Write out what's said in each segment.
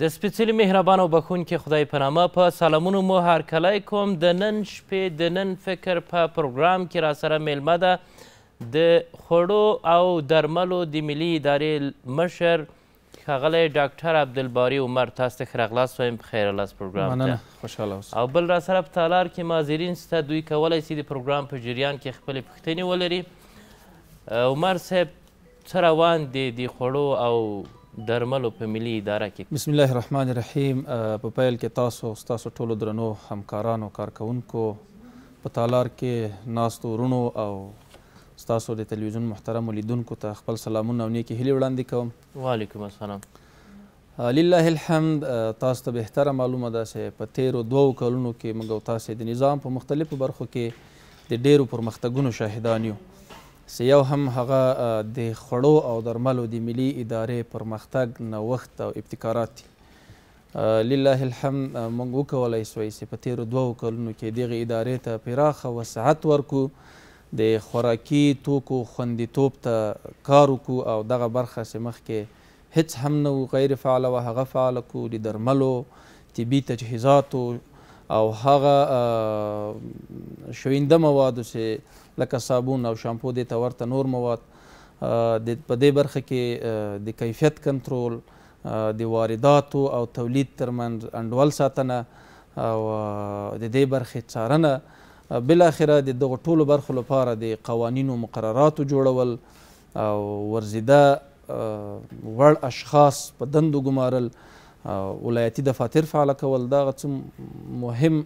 د سپېڅلي مهربان او بخونکي خدای په نامه په سلامونو مو هرکلی کوم د نن شپې د نن فکر په پروګرام کې راسره میلمه ده د خوړو او درملو د ملي ادارې مشر ښاغلی ډاکټر عبدالباری عمر تاسو ته ښه راغلاست وایم په خیر لاس پروګرام مننه خوشحاله اوسئ او بل راسره په تالار کې ماظرین سته دوی کولی سي د پروګرام په جریان کې خپلې پوښتنې ولري عمر صاحب څه روان دی د خوړو او درملو په ملي اداره کې بسم الله الرحمن الرحیم په پیل کې تاسو ستاسو ټولو درنو همکارانو کارکوونکو په تالار کې ناستو ورونو او ستاسو د تلویزیون محترم لیدونکو ته خپل سلامونه او نیکې هیلې وړاندې کوم وعلیکم السلام لله الحمد تاسو ته بهتره معلومه ده چې په تیرو دوو کلونو کې موږ تاسو د نظام په مختلفو برخو کې د ډیرو پرمختګونو شاهدان یو سیو هم هغه د خړو او درملو د ملي ادارې پرمختګ نوښت او ابتکارات دي لله الحمد موږ وکولی سوی چې په تیرو دوو کلونو کې دغې ادارې ته پراخه وسعت ورکو د خوراکي توکو خوندیتوب ته کار وکړو او دغه برخه چې مخکې هیڅ هم نه و غیر فعاله وه هغه فعاله کړو د درملو طبي تجهیزاتو او هغه شوینده موادو چې لکه صابون او شامپو دې ته ورته نور مواد د په دې برخه کې د کیفیت کنټرول د وارداتو او تولید ترمنځ انډول ساتنه او د دې برخې څارنه بلاخره د دغو ټولو برخو لپاره د قوانینو مقرراتو جوړول او ورزیده وړ اشخاص په دندو ګمارل ولایتي دفاتر فعاله کول دا څه مهم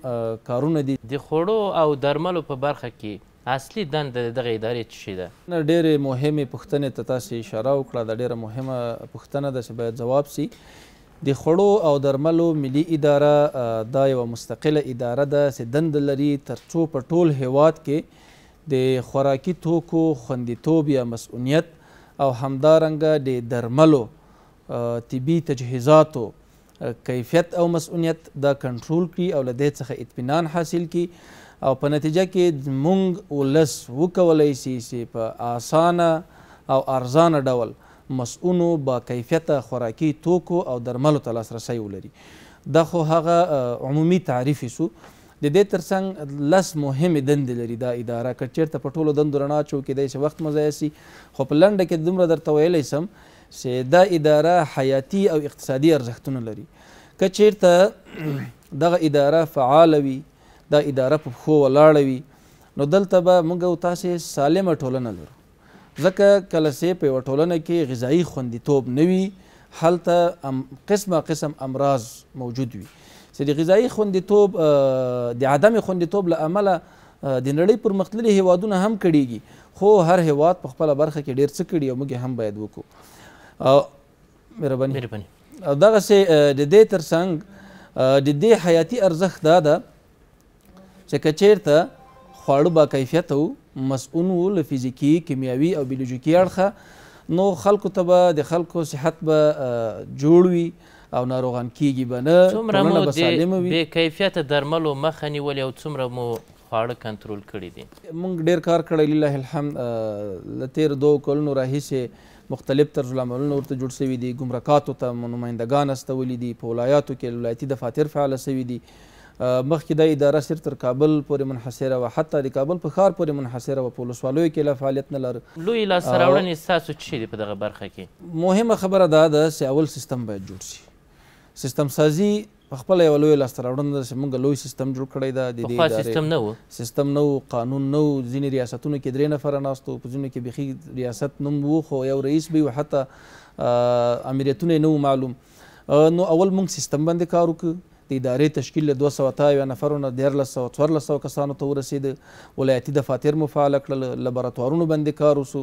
کارونه دي د خوړو او درملو په برخه کې اصلي دند دغه ادارې څه شي ده ډېرې مهمې پوښتنې ته تاسې اشاره وکړه دا ډېره مهمه پوښتنه ده چې باید جواب سي د خوړو او درملو ملي اداره دا یوه مستقله اداره ده چې دند لري تر څو په ټول هیواد کې د خوراکي توکو خوندیتوب یا مسؤونیت او همدارنګه د درملو طبي تجهیزاتو کیفیت او مسؤونیت دا کنټرول کړي او له دې څخه اطمینان حاصل کړي او په نتیجه کې مونږ ولس وکولای سي چې په اسانه او ارزانه ډول مسؤونو با کیفیته خوراکي توکو او درملو ته لاسرسی ولري دا خو هغه عمومي تعریف سو د دې ترڅنګ لس مهمې دندې لري دا اداره که چېرته په ټولو دندو رڼا چوکېدی چې وخت مو ضایع سي خو په لنډه کې دومره درته ویلی سم چې دا اداره حیاتي او اقتصادي ارزښتونه لري که چېرته دغه اداره فعاله وي دا اداره په پښو ولاړه وي نو دلته به موږ او تاسې سالمه ټولنه لرو ځکه کله چې په یوه ټولنه کې غذایي خوندیتوب نه وي هلته قسمه قسم امراض موجود وي چې د غذایي خوندیتوب د عدم خوندیتوب له امله د نړۍ پرمختللي هیوادونه هم کړیږي خو هر هیواد په خپله برخه کې ډیر څه کړي او موږ هم باید وکړو مهرباني دغسې د دې تر څنګ د دې حیاتي ارزښت دا ده چې کچیرته خواړه با کیفیت او مسؤون وو له فزیکي کیمیاوي او بیولوژیکي اړخه نو خلکو ته به د خلکو صحت به جوړ وي او ناروغان کیږي به نه ټولنه به سالمه وي بې کیفیته درملو مخه نیولې او څومره مو خواړه کنټرول کړي دي موږ ډیر کار کړی لله الحمد له تیر دوو کلونو راهیسې مختلف طرزالعملونه ورته جوړ سوي دي ګمرکاتو ته نمایندګان استولی دي په ولایاتو کې ولایتي دفاتر فعاله سوي دي مخکې دا اداره صرف تر کابل پورې منحصره وه حتی د کابل په ښار پورې منحصره وه په ولسوالیو کې لا فعالیت نه لاره لوی لاسته راوړنې ستاسو څه شی دی په دغه برخه کې مهمه خبره دا ده چې اول سیستم باید جوړ شي سیستم سازي خپله یوه لویه لاسته راوړنه ده چې موږ لوی سیستم جوړ کړی ده د دې سیستم نه و سیستم نه و قانون نه و ځینې ریاستونو کې درې نفره ناست وو په ځینو کې بیخي ریاست نوم و خو یو رئیس به وي حتی امیریتونه یې نه معلوم نو اول موږ سیستم باندې کار وکړو د ادارې تشکیل له دوه سوه اته اویا نفرو نه دیارلس سوه څوارلس سوه کسانو ته ورسېده ولایتي دفاتر مو فعاله کړل لبراتوارونو باندې کار وسو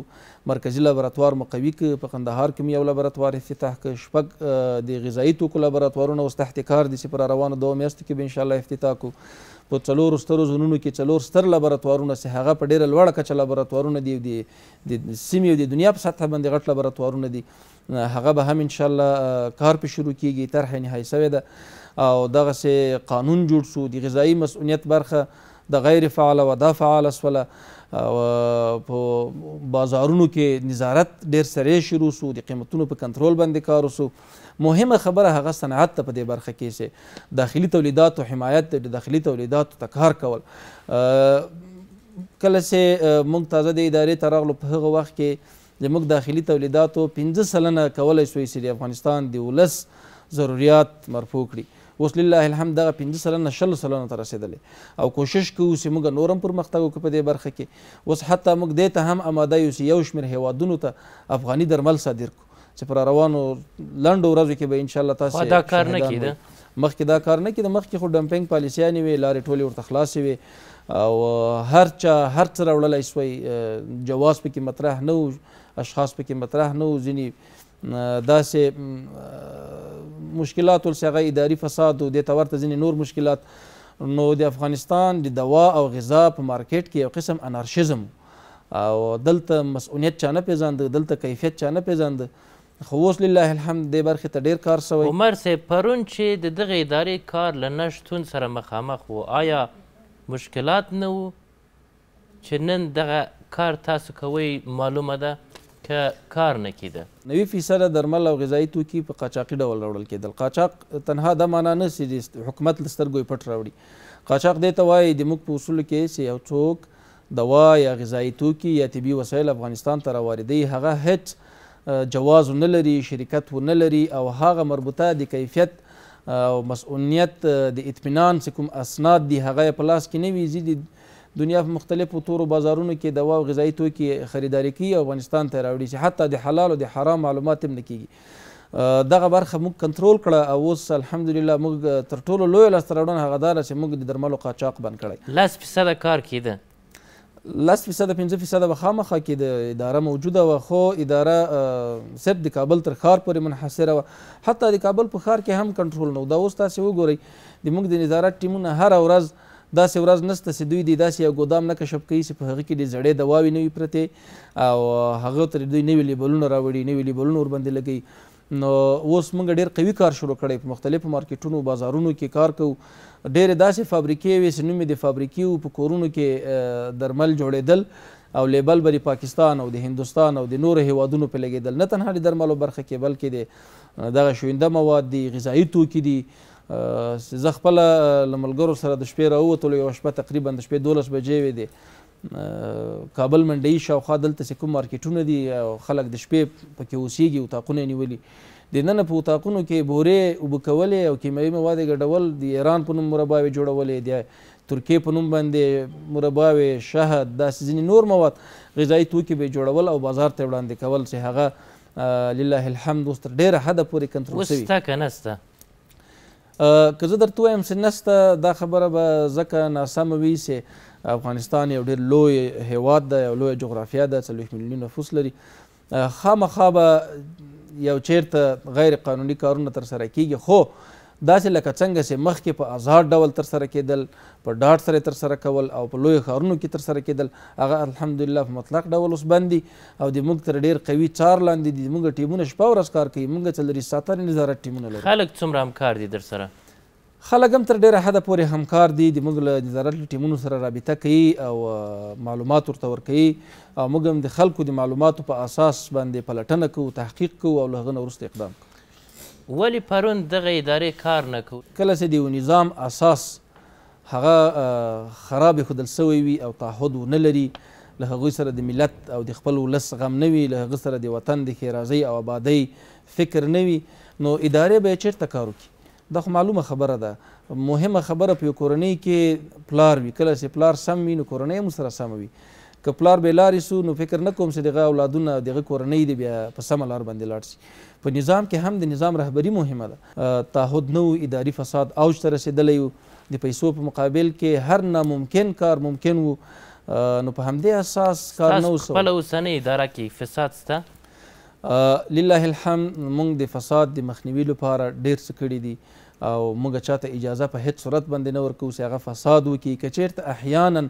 مرکزي لبراتوار مو قوي کړ په کندهار کې مې یو لبراتوار افتتاح کړ شپږ د غذایي توکو لبراتوارونه اوس تحت کار دي چې پر روانو دوه میاشتو کې به انشاءالله افتتاح کړو په څلورو سترو زونونو کې څلور ستر لابراتوارونه چې هغه په ډېره لوړه کچه لابراتوارونه دي د سیمې او د دنیا په سطحه باندې غټ لابراتوارونه دي هغه به هم انشاءالله کار پې شروع کیږي طرحه نهایي سوې ده او دغه سي قانون جوړ شو د غذایی مسؤلیت برخه د غیر فعال و دا فعال سوله په بازارونو کې نظارت ډیر سره شروع سو د قیمتونو په کنټرول باندې کار وسو مهمه خبره هغه صنعت ته په دې برخه کې سه داخلي تولیدات او حمایت د داخلي تولیدات ته کار کول کله سه موږ تازه د ادارې ترغلو په هغه وخت کې زموږ داخلي تولیداتو 15 سلنه کولای شوی چې د افغانستان د ولس ضرورت مرفوع کړي اوس لله الحمد دغه پنځه سلنه شل سلنه ته رسېدلې او کوشش کوو چې موږ نور هم پرمختګ وکړو په دې برخه کې اوس حتی موږ دې ته هم اماده یو چې یو شمېر هیوادونو ته افغاني درمل صادر کړو چې پر روانو لنډو ورځو کې به ان شاء الله تاسو دا کار نه کیده مخکې دا کار نه کیده مخکې خو ډمپینګ پالیسیانې وي لارې ټولې ورته خلاصې وي او هر چا هر څه راوړلی سوی جواز پکې مطرح نه اشخاص پکې مطرح نه ځینې داسې مشکلات ول هغه اداري فساد او دې ته ورته ځینې نور مشکلات نو د افغانستان د دوا او غذا په مارکیټ کې یو قسم انارشیزم او دلته مسؤلیت چا نه پیژاند دلته کیفیت چا نه پیژاند خو اوس لله الحمد دې برخې ته ډیر کار سوی عمر صاحب پرون چې د دغه ادارې کار له نشتون سره مخامخ و آیا مشکلات نه و چې نن دغه کار تاسو کوئ معلومه ده که کار نه کېده نوي فیصده درمل او غذایي توکي په قاچاقي ډول راوړل کېدل قاچاق تنها دا معنا نه سي چې حکومت له سترګو یې پټ راوړي قاچاق دې ته وایي زموږ په اصولو کې چې یو څوک دوا یا غذایي توکي یا طبي وسایل افغانستان ته راواردوي هغه هیڅ جواز نه لري شرکت نه لري او هغه مربوطه د کیفیت او مسؤلیت د اطمینان چې کوم اسناد دي هغه یې په لاس کې نه وي دنیا په مختلفو تورو بازارونو کې دوا او غذایي توکي خریداري کوي او افغانستان ته راوړي چې حتی د حلال او د حرام معلومات هم نه کیږي دغه برخه موږ کنټرول کړه او اوس الحمدلله موږ تر ټولو لویه لاسته راوړنه هغه دا چې موږ د درملو قاچاق بند کړی لس فیصده کار کېده لس فیصده پنځه فیصده به خامخا کې د اداره موجوده وه خو اداره صرف د کابل تر ښار پورې منحصره وه حتی د کابل په ښار کې هم کنټرول نه و دا اوس تاسې وګورئ د موږ د نظارت ټیمونه هره ورځ داسې ورځ نسته چې دوی دی داسې یو ګودام نه کشف کوي چې په هغه کې د زړې دواوې نه وي پرتې او هغه ترې دوی نوي لیبلونه راوړي نوي لیبلونه ورباندې لګوي نو اوس موږ ډیر قوي کار شروع کړی په مختلفو مارکیټونو بازارونو کې کار کوو ډېرې داسې فابریکې وې چې نوم د فابریکې وو په کورونو کې درمل جوړېدل او لیبل به د پاکستان او د هندوستان او د نورو هیوادونو په لګېدل نه تنها د درملو برخه کې بلکې د دغه شوینده مواد دي غذایي توکي دي زه خپل لملګرو سره د شپې راووتلو یو شپه تقریبا د شپې 12 بجې وې دي کابل منډي شاوخوا دلته چې کوم مارکیټونه دي خلک د شپې پکې اوسېږي وطاقونه نیولي د نن په وطاقونو کې بورې اوبه کولې او کیمیاوي مواد ګډول د ایران په نوم مرباوې جوړولې د ترکیې په نوم باندې مرباوې شهد داسې ځینې نور مواد غذایي توکي به جوړول او بازار ته وړاندې کول چې هغه لله الحمد اوس تر ډېره حده پورې کنټرول شوي اوس شته که نه که زه درته ووایم چې نسته دا خبره به ځکه ناسمه وي چې افغانستان یو ډېر لوی هیواد ده یو لویه جغرافیه ده څلوېښت میلیونه نفوس لري خامخا به یو چیرته غیر قانوني کارونه ترسره کیږي خو داسې لکه څنګه چې مخکې په آزاد ډول ترسره کېدل په ډاډ سره ترسره کول او په لویو ښارونو کې ترسره کېدل هغه الحمدلله په مطلق ډول اوس بند دي او د موږ تر ډېر قوي چار لاندې دي زموږ ټیمونه شپه ورځ کار کوي موږ څلرویشت ساعتانې نظارت ټیمونه لرو خلک څومره همکار دي در سره خلک هم تر ډیره حده پورې همکار دي د موږ له نظارت له ټیمونو سره رابطه کوي او معلومات ورته ورکوي او موږ هم د خلکو د معلوماتو په اساس باندې پلټنه کوو تحقیق کوو او له هغه نه وروسته اقدام کوو ولی پرون دغه ادارې کار نه کوو کله چې د یو نظام اساس هغه خراب خودل سوی وي او تعهد نه لري له هغوی سره د ملت او د خپل ولس غم نه وي له هغه سره د وطن د ښېرازۍ او آبادۍ فکر نه وي نو ادارې به یې چېرته کار وکړي دا خو معلومه خبره ده مهمه خبره په یو کورنۍ کې پلار وي کله چې پلار سم وي نو کورنۍ هم سره سمه وي که پلار بې لارې سو نو فکر نه کوم چې دغه اولادونه دغه کورنۍ دې بیا په سمه لار باندې لاړ شي په نظام کې هم د نظام رهبری مهمه ده تعهد نو اداري فساد اوج ته رسیدلی و د پیسو په مقابل کې هر ناممکن کار ممکن و نو په همدې اساس کار نه وسو خپله اوسنۍ اداره کې فساد شته لله الحمد موږ د فساد د مخنیوي لپاره ډیر څه کړي دي او موږ چاته اجازه په هیڅ صورت باندې نه ورکوو چې هغه فساد وکړي که چېرته احیانا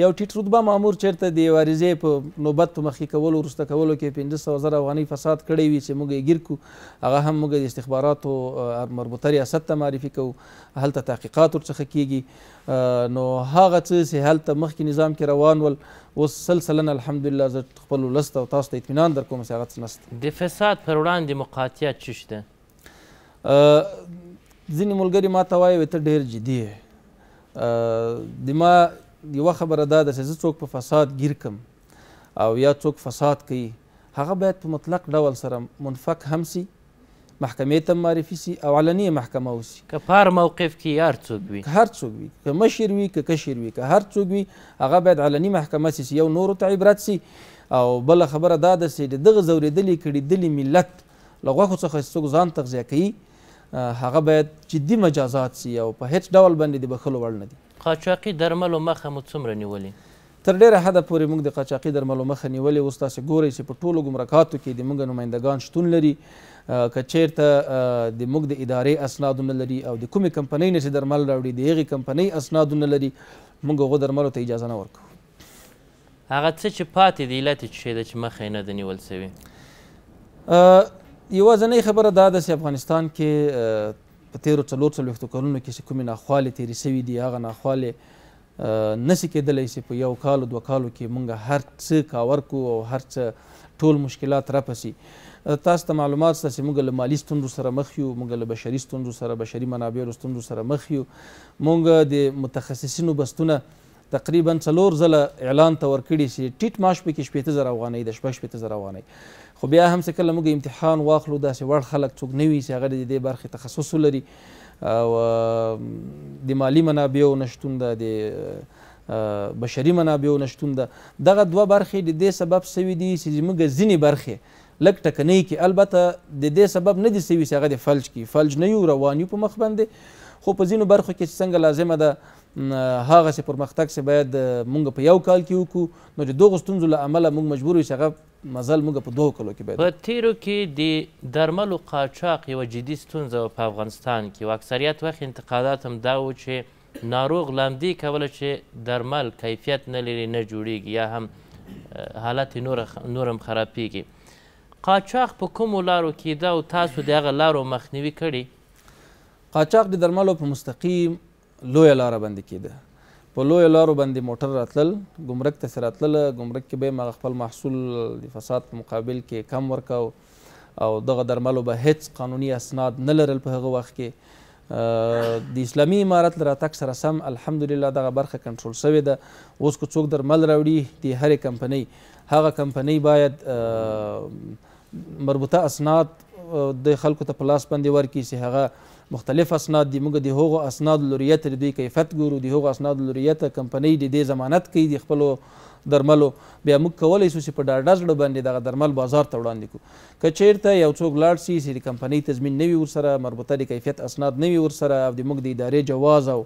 یو ټیټ رتبه مامور چیرته د یوه عریضې په نوبت په مخکې کولو وروسته کولو کې پنځه سوه زره افغانۍ فساد کړی وي چې موږ یې ګیر کړو هغه هم موږ د استخباراتو مربوطه ریاست ته معرفي کوو هلته تحقیقات ورڅخه کیږي نو هغه څه چې هلته مخکې نظام کې روان ول اوس سل سلنه الحمدلله زه خپل ولس ته او تاسو ته اطمینان در کوم چې هغه څه نشته د فساد پر وړاندې مقاطعت څه شته ځینې ملګري ما ته وایي ته ډېر جدي د ما یوه خبره دا ده چې زه څوک په فساد گیر کم او یا څوک فساد کوي هغه باید په مطلق ډول سره منفک هم سي محکمې ته معرفي سي او علني محکمه وسي که په هر موقف کې هر څوک وي هر څوک وي که مشر وي که کشر وي که هر څوک وي هغه باید علني محکمه سي یو نورو ته عبرت سي او بله خبره دا ده چې دغه زورېدلې کړېدلې ملت له غوښو څخه څوک ځان تغذیه کوي هغه باید جدي مجازات سي او په هیڅ ډول باندې د بخلو وړ نه دي قاچاقي درملو مخه مو څومره نیولې تر ډیره حده پورې موږ د قاچاقي درملو مخه نیولې اوس تاسې ګورئ چې په ټولو ګمرکاتو کې د موږ نمایندګان شتون لري که چیرته د موږ د ادارې اسناد نه لري او د کومې کمپنۍ نه چې درمل راوړي د هغې کمپنۍ اسناد نه لري موږ هغو درملو ته اجازه نه ورکوو هغه څه چې پاتې دی علت یې څه ده چې مخه یې نه ده نیول سوې یوازنۍ خبره دا ده چې افغانستان کې په تیرو څلور څلوېښتو کلونو کې چې کومې ناخوالې تېرې شوي دي هغه ناخوالې نشي کېدلی چې په یو کال دوه کالو کې موږ هر څه کاور کړو او هر څه ټول مشکلات راپسي تاسو ته معلومات شته چې موږ له مالي ستونزو سره مخ یو موږ له بشري ستونزو سره بشري منابعو ستونزو سره مخ یو موږ د متخصصینو بستونه تقریبا څلور ځله اعلان ته ورکړي چې ټیټ معاش پکې شپېته زره افغانۍ د شپږ شپېته زره افغانۍ خو بیا هم چې کله موږ امتحان واخلو داسې وړ خلک څوک نه وي چې هغه د دې برخې تخصص ولري او د مالی منابعو نشتون ده د بشري منابعو نشتون ده دغه دوه برخې د دې سبب سوي دي چې زموږ ځینې برخې لږ ټکنۍ کې البته د دې سبب نه دي سوي چې هغه د فلج کې فلج نه یو روان یو په مخ باندې خو په ځینو برخو کې چې څنګه لازمه ده هغه سي پرمختګ سي باید مونږ په یو کال کې وکړو نو چې دغه ستونزو له امله مونږ مجبور یو چې هغه مزل مونږ په دوه کلو کې باید په تیرو کې د درملو قاچاق یوه جدي ستونزه په افغانستان کې و اکثریت وخت انتقادات هم دا و چې ناروغ لاندې کوله چې درمل کیفیت نه لري نه جوړیږي یا هم حالت نور نورم خرابیږي قاچاق په کومو لارو کې ده او تاسو د هغه لارو مخنیوي کړي قاچاق د درملو په مستقیم لویه لاره بندې کېده په لویو لارو باندې موټر راتلل ګمرک ته چې راتلله ګمرک کې به یې هغه خپل محصول د فساد په مقابل کې کم ورکاو او دغه درملو به هیڅ قانوني اسناد نه لرل په هغه وخت کې د اسلامي امارت له راتګ سره سم الحمدلله دغه برخه کنټرول شوې ده اوس که څوک درمل راوړي د هرې کمپنۍ هغه کمپنۍ باید مربوطه اسناد د خلکو ته په لاس باندې ورکړي چې هغه مختلف اسناد دي موږ د هغو اسناد لوریت د دوی کیفیت ګورو د هغو اسناد لوریت کمپنۍ د دې ضمانت کوي د خپلو درملو بیا موږ کولی شو چې په ډاډه زړه باندې دغه درمل بازار ته وړاندې کړو که چیرته یو څوک لاړ شي چې د کمپنۍ تضمین نه وي ورسره مربوطه د کیفیت اسناد نه وي ورسره او د موږ د ادارې جواز او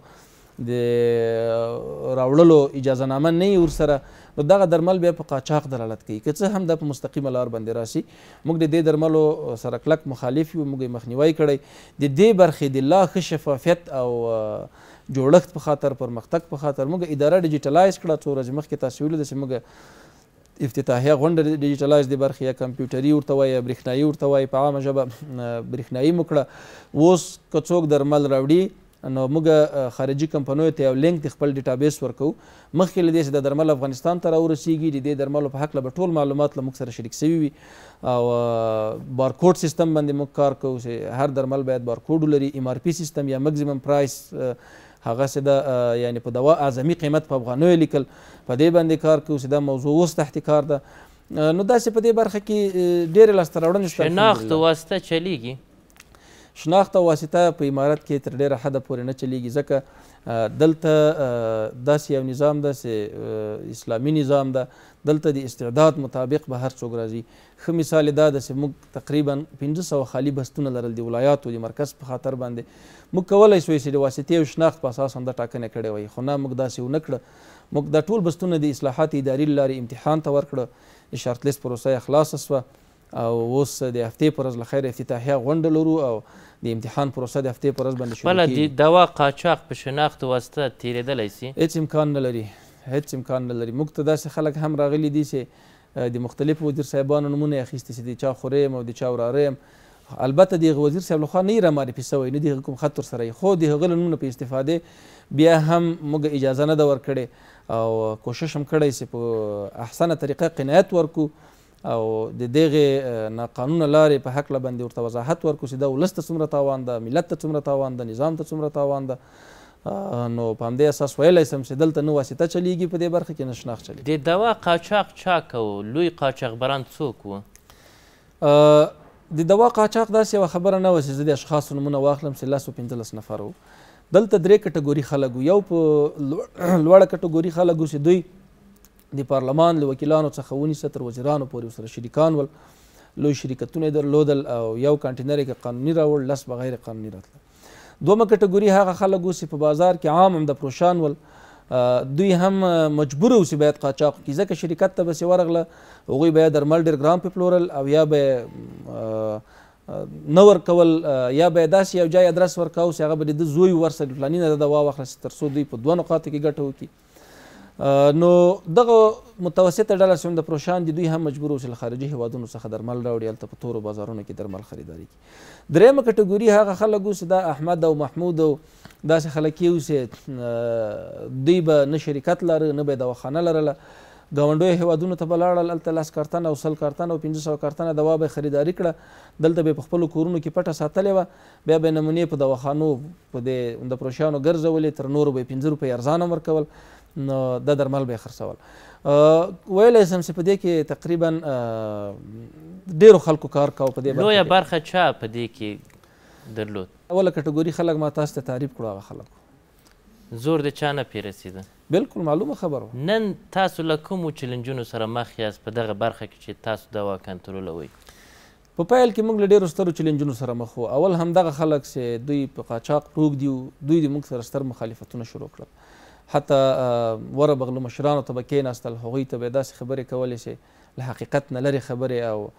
د راوړلو اجازه نامه نه وي ورسره نو دغه درمل بیا په قاچاق دلالت کوي که څه هم دا په مستقیمه لار باندې راشي موږ د دې درملو سره کلک مخالف یو موږ مخنیوي کړی د دې برخې د لا ښه شفافیت او جوړښت په خاطر پرمختګ په خاطر موږ اداره ډیجیټلایز کړه څو ورځې مخکې تاسو ویلو چې موږ افتتاحیه غونډه ډیجیټلایز دی برخه یا کمپیوټري ورته وایي برېښنایي ورته وایي په عامه ژبه برېښنایي مو کړه اوس که څوک درمل راوړي نو موږ خارجي کمپنیو ته یو لینک د خپل ډیټابیس ورکو مخکې له دې چې د درمل افغانستان ته راورسیږي د دې درملو په هکله به ټول معلومات له موږ سره شریک شوي وي او بارکوډ سیستم باندې موږ کار کوو چې هر درمل باید بارکوډ ولري ایم آر پی سیستم یا مګزیمم پرایس هغه چې د یعنی په دوا اعظمي قیمت په افغانیو لیکل په دې باندې کار کوو چې دا موضوع اوس تحت کار ده نو داسې په دې برخه کې ډېرې لاسته راوړنې شته شناخت واسطه چلیږي شناخته واسطه په امارت کې تر ډیره حده پورې نه چلیږي ځکه دلته داسې یو نظام ده چې اسلامي نظام ده دلته د استعداد مطابق به هر څوک راځي ښه مثال دا ده چې موږ تقریبا پنځه سوه خالي بستونه لرل د ولایاتو د مرکز په خاطر باندې موږ کولی شوی چې د واسطې او شناخت په اساس همدا ټاکنې کړې وای خو نه موږ داسې ونه کړه موږ دا ټول بستونه د اصلاحات اداري لارې امتحان ته ورکړه د شارټ لیست پروسه یې خلاصه سوه او اوس د هفته پر ورځ لخیر افتتاحیه غونډه لرو او د امتحان پروسه د هفته پر ورځ باندې شروع کیږي بله د دوا قاچاق په شناخت واسطه تیریدلی سي هیڅ امکان نه لري هیڅ امکان نه لري موږ ته داسې خلک هم راغلي دي چې د مختلفو وزیر صاحبانو نومونه اخیستي چې د چا خوریم او د چا وراریم البته د وزیر صاحب لخوا نه را معرفي سوی نه د کوم خط سره خو د هغه نومونه په استفاده بیا هم موږ اجازه نه ده ورکړې او کوشش هم کړی چې په احسنه طریقه قناعت ورکو او د دغه ناقانونه لارې په حق باندې ورته وضاحت ورکړو چې دا ولس ته څومره تاوان ده ملت ته څومره تاوان ده نظام ته څومره تاوان ده نو په همدې اساس ویلی سم چې دلته نه واسطه چلیږي په دې برخه کې نه شناخت چلیږي د دوا قاچاق چا کوو لوی قاچاقبران څوک وو د دوا قاچاق داسې یوه خبره نه وه چې زه د اشخاصو نومونه واخلم چې لس و پنځلس نفره وو دلته درې کټګوري خلک یو په لوړه کټګوري خلک چې دوی د پارلمان له وکیلانو څخه ونیسه تر وزیرانو پورې ورسره شریکان ول لوی شرکتونه یې درلودل او یو کانټینر یې قانوني راوړ لس بغیر قانوني راتله دومه کټګوري هغه خلک اوس په بازار کې عام هم د پروشان ول دوی هم مجبور اوسي باید قاچاق کی ځکه شرکت ته بس ورغله هغوی باید درمل ډېر ګران په پلورل او یا به نه ورکول یا به داسې یو جای ادرس ورکاو چې هغه به د زوی ورسره فلاني نه د دوا واخلسي تر څو دوی په دوه نقاطو کې ګټه وکړي نو دغه متوسطه ډله چې د پروشان دي دوی هم مجبور اوسل خارجي هیوادونو څخه درمل راوړي هلته په تورو بازارونو کې درمل خریداري کوي درېیمه کټګوري هغه خلک اوس دا احمد او محمود او داسې خلک یې اوسې دوی به نه شرکت لاره نه به دواخانه لرله ګاونډیو هیوادونو ته به لاړل هلته لس کارتنه او سل کارتنه او پنځه سوه کارتنه دوا به خریداري کړه دلته به په خپلو کورونو کې پټه ساتلې وه بیا به یې نمونې په دواخانو په دې د پروشیانو ګرځولې تر نورو به یې پنځه روپۍ ارزانه ورکول نو د درمل به خرڅول ویلې سم چې په دې کې تقریبا ډیرو خلکو کار کاوه په دې برخه لویه برخه چا په دې کې درلود اوله کټګوري خلک ما تاسو ته تعریف کړو هغه خلک زور د چا نه پې رسېده بلکل معلومه خبره نن تاسو له کومو چیلنجونو سره مخ یاست په دغه برخه کې چې تاسو دوا کنټرولوئ په پیل کې موږ له ډېرو سترو چیلنجونو سره مخ وو اول همدغه خلک چې دوی په قاچاق پروږ دي دوی د موږ سره ستر مخالفتونه شروع کړل حتی وربغلو مشرانو ته به کېناستل هغوی ته به یې داسې خبرې کولی چې له حقیقت نه لرې خبرې او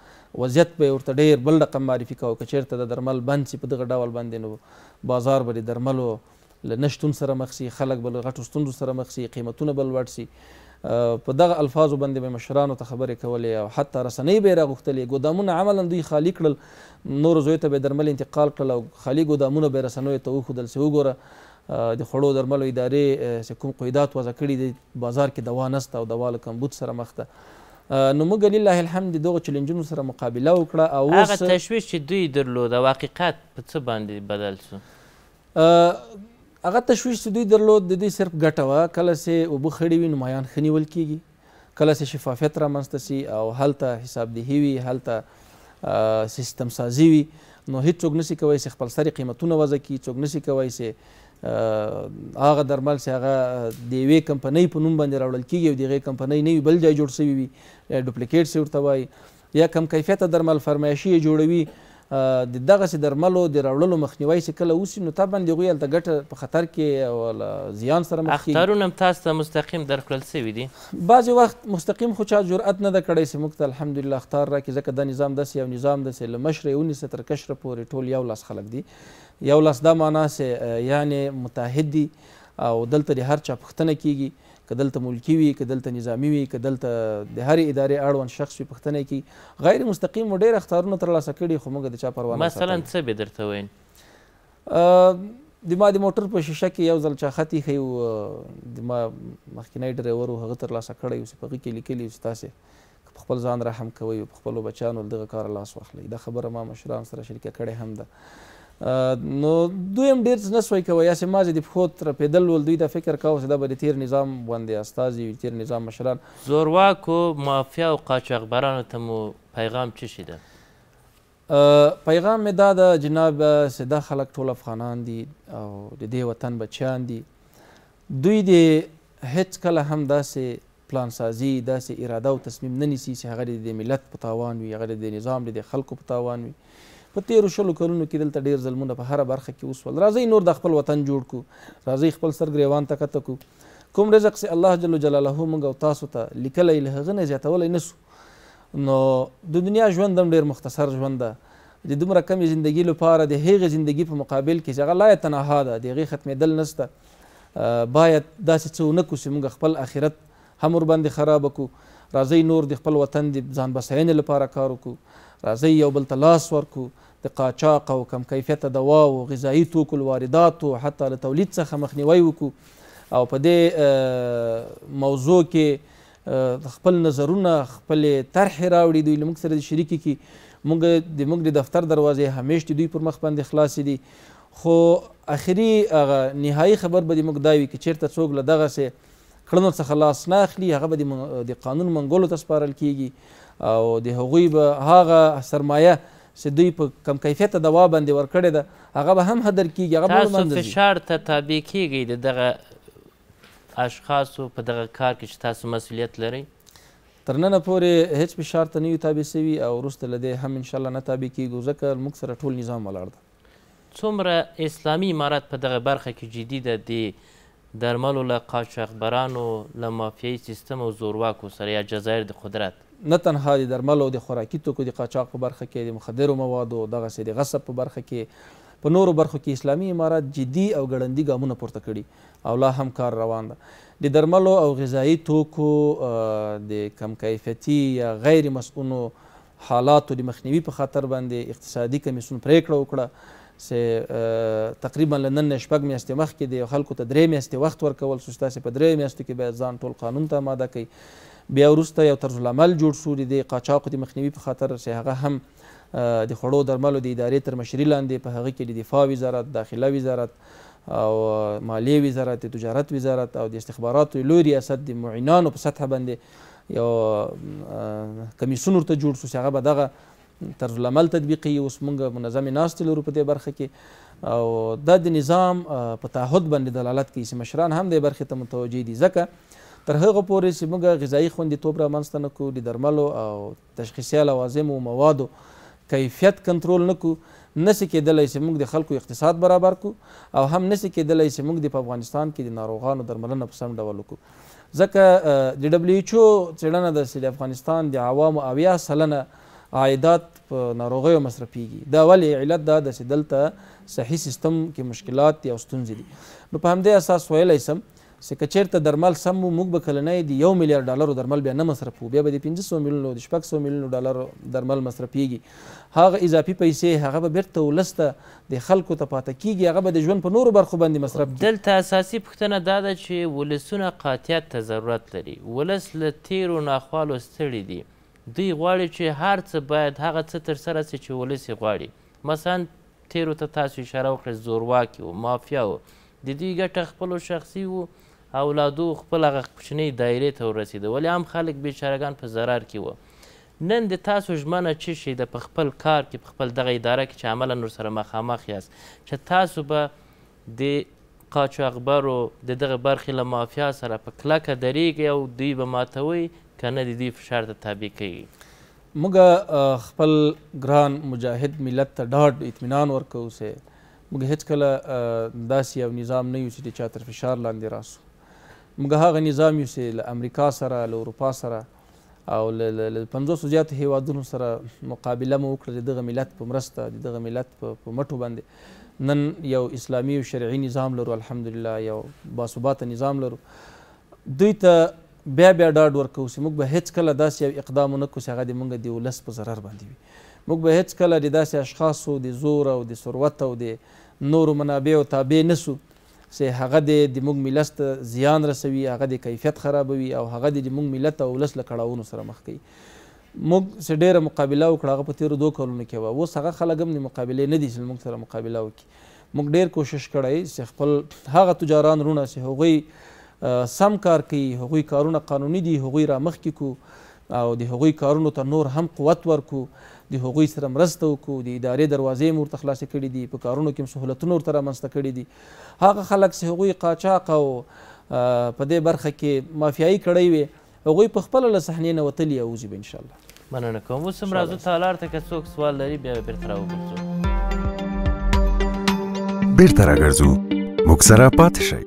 وضعیت به یې ورته ډېر بل رقم معرفي کوه که چېرته د درمل بند سي په دغه ډول باندې نو بازار به د درملو له نشتون سره مخ سي خلک به له غټو ستونزو سره مخ سي قیمتونه به لوړ سي په دغه الفاظو باندې به مشرانو ته خبرې کولې او حتی رسنۍ به یې راغوښتلې ګودامونه عملا دوی خالي کړل نورو ځایو ته به درمل انتقال کړل او خالي ګودامونه به یې رسنیو ته وښودل سي وګوره د خوړو درملو ادارې چې کوم قیدات وضع کړي دي بازار کې دوا نسته او دوا له کمبود سره مخ ده نو موږ لله الحمد دغه چیلنجونو سره مقابله وکړه او هغه تشویش چې دوی درلوده واقعیت په څه باندې بدل شو هغه تشویش چې دوی درلود د دې صرف ګټه وه کله چې اوبه خړې وي نو مایان ښه نیول کېږي کله چې شفافیت رامنځته سي او هلته حسابدهي وي هلته سیستم سازي وي نو هیڅ څوک نشي کوی چې خپل سری قیمتونه وضع کړي څوک نشي کوی چې هغه درمل چې هغه د یوې کمپنۍ په نوم باندې راوړل کیږي او د هغې کمپنۍ نه وي بل ځای جوړ شوي وي ډوپلیکیټس یې ورته وایي یا کم کیفیته درمل فرمایشي یې جوړوي د دغسې درملو د راوړلو مخنیوی چې کله وسي نو طبعا د هغوی هلته ګټه په خطر کې او زیان سره مخ اختارونه هم تاسو ته مستقیم درکړل سوي دي بعضې وخت مستقیم خو چا جرأت نه ده کړی چې موږ ته الحمدلله اختار راکړي ځکه دا نظام داسې یو نظام داسې له مشره یې ونیسه تر کشره پورې ټول یو لاس خلک دي یو لاس دا معنا چې یعنی متحد دي او دلته د هر چا پوښتنه کیږي که دلته ملکي وي که دلته نظامي وي که دلته د هرې ادارې اړوند شخص وي پوښتنه کیږي غیر مستقیم و ډېر اختارونه ترلاسه کړي خو موږ د چا پروا نه مثلا څه به درته ویل د ما د موټر په شیشه کې یو ځل چا خط ایښی و د ما مخکینی ډرایور و هغه ترلاسه کړی و چې په هغې کې لیکلي و چې تاسې په خپل ځان رحم کوئ په خپلو بچیانو دغه کار لاس واخلئ دا خبره ما مشرانو سره شریکه کړې هم ده نو دوی هم ډېر څه نه سوی کوی هسې مازې د پښو ترپېدل ول دوی دا فکر کاوه چې دا به د تېر نظام باندې استازي وي تېر نظام مشران زورواکو مافیا او قاچاقبرانو ته مو پیغام څه شي ده پیغام مې دا ده جناب سیده خلک ټول افغانان دي او د دې وطن بچیان دي دوی د هیڅ کله هم داسې پلان سازي داسې اراده او تصمیم نه نیسي چې هغه د ملت په تاوان وي هغه د نظام د خلکو په تاوان وي په تیرو شلو کلونو کې دلته ډېر ظلمونه په هره برخه کې وسول راځئ نور د خپل وطن جوړ کړو راځئ خپل سر ګریوان ته کته کړو کوم رزق سي الله جل جلاله موږ او تاسو ته تا لیکلی له هغه نه زیاتولی نسو نو د دنیا ژوند هم ډېر مختصر ژوند ده د دومره کمې زندگی لپاره د هغې زندگی په مقابل کې چې هغه لایتنها ده د هغې ختمېدل نسته باید داسې څه ونه کړو چې موږ خپل آخرت هم ورباندې خرابه کړو راځئ نور د خپل وطن د ځان بسیینې لپاره کار وکړو راځئ یو بل ته لاس ورکو د قاچاق او کم کیفیته دواو غذایي توکو الوارداتو حتی له تولید څخه مخنیوی وکړو او په دې موضوع کې خپل نظرونه خپلې طرحې راوړي دوی له موږ سره د شریکې کړي موږ د موږ د دفتر دروازې همیشتې دوی پر مخ باندې خلاصې دي خو اخري هغه نهایي خبر به د موږ دا وي چې چېرته څوک له دغسې کړنو څخه لاس نه اخلي هغه به د قانون منګولو ته سپارل کیږي او د هغوی به هغه سرمایه چې دوی په کم کیفیته دوا باندې ورکړې ده هغه به هم هدر کیږي هغه به تاسو فشار ته تابع کیږئ د دغه اشخاصو په دغه کار کې چې تاسو مسؤلیت لرئ تر ننه پورې هیڅ فشار ته نه یو تابع سوي او وروسته له دې هم انشاءالله نه تابع کیږو ځکه موږ سره ټول نظام ولاړ ده څومره اسلامي امارات په دغه برخه کې جدي ده د درملو له قاچاقبرانو له مافیایي سیستم او زورواکو سره یا جزایر د قدرت نه تنها د درملو د خوراکي توکو د قاچاق په برخه کې د مخدرو موادو دغسې د غصب په برخه کې په نورو برخو کې اسلامي امارات جدي او ګړندي ګامونه پورته کړي او لا هم کار روان ده د درملو او غذایي توکو د کم کیفیتي یا غیر مسؤونو حالاتو د مخنیوي په خاطر باندې اقتصادي کمیسیون پریکړه وکړه چې تقریبا لنن شپږ میاشتې مخکې د خلکو ته درې میاشتې وخت ورکول سو چې تاسې په درې میاشتو کې باید ځان ټول قانون ته اماده کړئ بیا وروسته یو طرزالعمل جوړ سو د قاچاقو د مخنیوي په خاطر چې هغه هم د خوړو درملو د ادارې تر مشري لاندې په هغه کې د دفاع وزارت داخله وزارت او مالیه وزارت د تجارت وزارت او د استخباراتو لوی ریاست د معینانو په سطحه باندې یو کمیسون ورته جوړ سو چې هغه به دغه طرز العمل تطبیقي اوس موږ منظمې ناستې لرو په دې برخه کې او دا د نظام په تعهد باندې دلالت کوي چې مشران هم دې برخې ته متوجه دي ځکه تر هغه پورې چې موږ غذایي خوندیتوب رامنځته نه کړو د درملو او تشخیصي لوازمو موادو کیفیت کنټرول نه کړو نسی کېدلی چې موږ د خلکو اقتصاد برابر کو او هم نسی کېدلی چې موږ د په افغانستان کې د ناروغانو درملنه په سم ډول وکړو ځکه د ډبلیو ایچ او څېړنه ده چې د افغانستان د عوامو اویا سلنه عایدات په ناروغیو مصرفیږي دا ولې علت دا ده چې دلته صحي سیستم کې مشکلات یا ستونزې دي نو په همدې اساس ویلی سم چې که چېرته درمل سم وو موږ به کلنی د یو میلیارډ ډالرو درمل بیا نه مصرفوو بیا به د پنځه سوه میلیونو د شپږ سوه میلیونو ډالرو درمل مصرفیږي هغه اضافي پیسې هغه به بیرته ولس ته د خلکو ته پاته کیږي هغه به د ژوند په نورو برخو باندې مصرف دلته اساسي پوښتنه دا ده چې ولسونه قاطعیت ته ضرورت لري ولس له تیرو ناخوالو ستړي دي دوی غواړي چې هر څه باید هغه څه ترسره سي چې ولس یې غواړي مثلا تیرو ته تاسو اشاره وکړئ زورواکي و مافیا و د دوی ګټه خپلو شخصي و اولادو خپل هغه کوچنۍ دایرې ته ورسېده ولې عام خلک بیچارهګان په ضرر کې وه نن د تاسو ژمنه چې شي د په خپل کار کې په خپل دغه اداره کې چې عملا ورسره مخامخ یاست چې تاسو به د قاچاقبرو د دغه برخې له مافیا سره په کلکه درېږئ او دوی به ماتوئ کنه د دې فشار ته تابع کوي موږ خپل ګران مجاهد ملت ته ډاډ اطمینان ورکوو سه موږ هیڅ کله داسې یو نظام نه یو چې د چا تر فشار لاندې راسو موږ هغه نظام یو چې له امریکا سره له اروپا سره او له پنځوسو زیاتو هیوادونو سره مقابله مو وکړه د دغه ملت په مرسته د دغه ملت په مټو باندې نن یو اسلامي او شرعي نظام لرو الحمدلله یو باثباته نظام لرو دوی ته بیا بیا ډاډ ورکوو چې موږ به هیڅکله داسې یو اقدام ونه کړو چې هغه د موږ د ولس په ضرر باندې وي موږ به هیڅکله د داسې اشخاصو د زور او د ثروت او د نورو منابعو تابع نه سو چې هغه د د موږ ملت ته زیان رسوي هغه د کیفیت خرابوي او هغه د موږ ملت او ولس له کړاوونو سره مخ کوي موږ چې ډیره مقابله وکړه هغه په تیرو دوه کلونو کې وه اوس هغه خلک هم د مقابلې نه دي چې موږ سره مقابله وکړي موږ ډیر کوشش کړی چې خپل هغه تجاران رونه چې هغوی سم کار کوي هغوی کارونه قانوني دي هغوی را مخکې کو او د هغوی کارونو ته نور هم قوت ورکو د هغوی سره مرسته وکړو د ادارې دروازې مو ورته خلاصې کړي دي په کارونو کې هم سهولتونه ورته رامنځته کړي دي هغه خلک چې هغوی قاچاق او په دې برخه کې مافیایي کړی وي هغوی په خپله له صحنې نه وتلي اوځي به انشاءالله مننه کوم اوس هم راځو تالار ته که څوک سوال لري بیا به بېرته راوګرځو بېرته راګرځو موږ سره پاتې شئ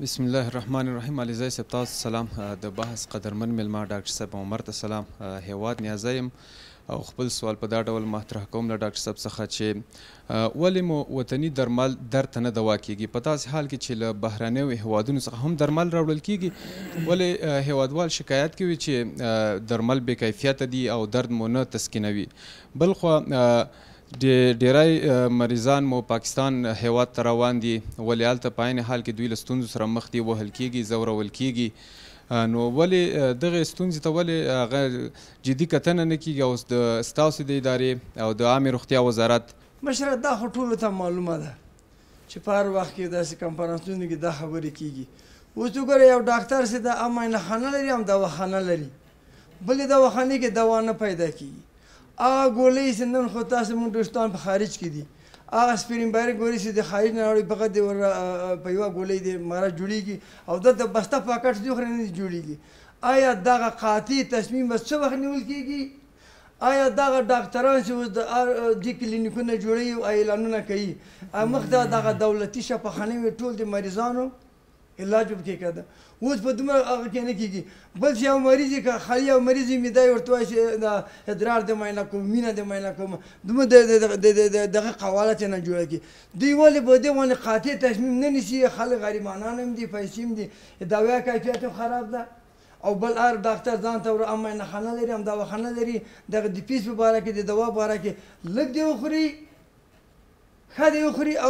بسم الله الرحمن الرحیم علي زای صاحب تاسو سلام د بحث قدرمن ملما ډاکټر صاحب عمر ته سلام هیواد نیازایم او خپل سوال په دا ډول مطرح کوم له ډاکټر صاحب څخه چې ولې مو وطني درمل درته نه دوا کیږي په داسې حال کې چې له بهرنیو هیوادونو څخه هم درمل راوړل کیږي ولې هیوادوال شکایت کوي چې درمل بې کیفیته دي او درد مو نه تسکینوي بلخوا ډیری مریضان مو پاکستان هیواد ته روان دي ولې هلته په عین حال کې دوی له ستونزو سره مخ دي وهل کیږي ځورول کیږي نو ولې دغه ستونزې ته ولې هغه جدي کتنه نه کیږي اوس د ستاسو د ادارې او د عامې روغتیا وزارت مشره دا خو ټولو ته معلومه ده چې په هر وخت کې داسې کنفرانسونو کې دا خبرې کیږي اوس وګوره یو ډاکټر سي د امینه خانه لري هم دواخانه لري بلې دواخانې کې دوا نه پیدا کیږي هغه ګولۍ چې نن خو تاسو مونږ دوستان په خارج کې دي هغه سپرین باري ګولۍ چې د خارج نه راوړي فقط د په یوه ګولۍ د مارا جوړېږي او د د بسته پاکټ دوی خو نه جوړېږي آیا دغه قاطع تصمیم به څه وخت نیول کېږي آیا دغه ډاکټران چې اوس د آر جي کلینیکونه جوړوي او اعلانونه کوي مخ ته دغه دولتي شفاخانې وي ټول د مریضانو علاج وکړي کده اوس په دومره هغه کې نه کیږي بل چې یو مریض کې خالي یو مریض می دا ورته وایي دا ادرار د مینه کوم مینه د مینه کوم دومره د دغه قوالت نه جوړه کی دوی ولې په دې باندې قاطع تصمیم نه نیسي خلک غریبانان هم دي پیسې هم دي دوا کیفیت خراب ده او بل ار ډاکټر ځان ته ور امه نه خنه لري هم دا وخنه لري دغه د پیس په اړه کې د دوا په اړه کې لږ دی خوري خاله خوري او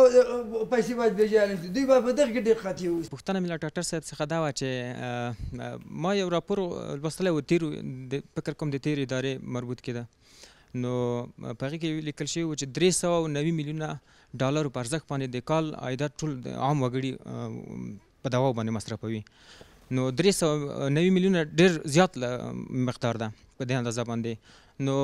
پیسې باید بجاله دوی په دغه کې ډېر خاطي وو پښتنه مل ډاکټر صاحب څخه دا و چې ما یو راپور لوستل و تیر فکر کوم د تیر ادارې مربوط کده نو په هغه کې لیکل شوی و چې 390 میلیونه ډالر په ارزښت باندې د کال عایدات ټول عام وګړي په دوا باندې مصرفوي نو 390 میلیونه ډېر زیات مقدار ده په دې اندازه باندې نو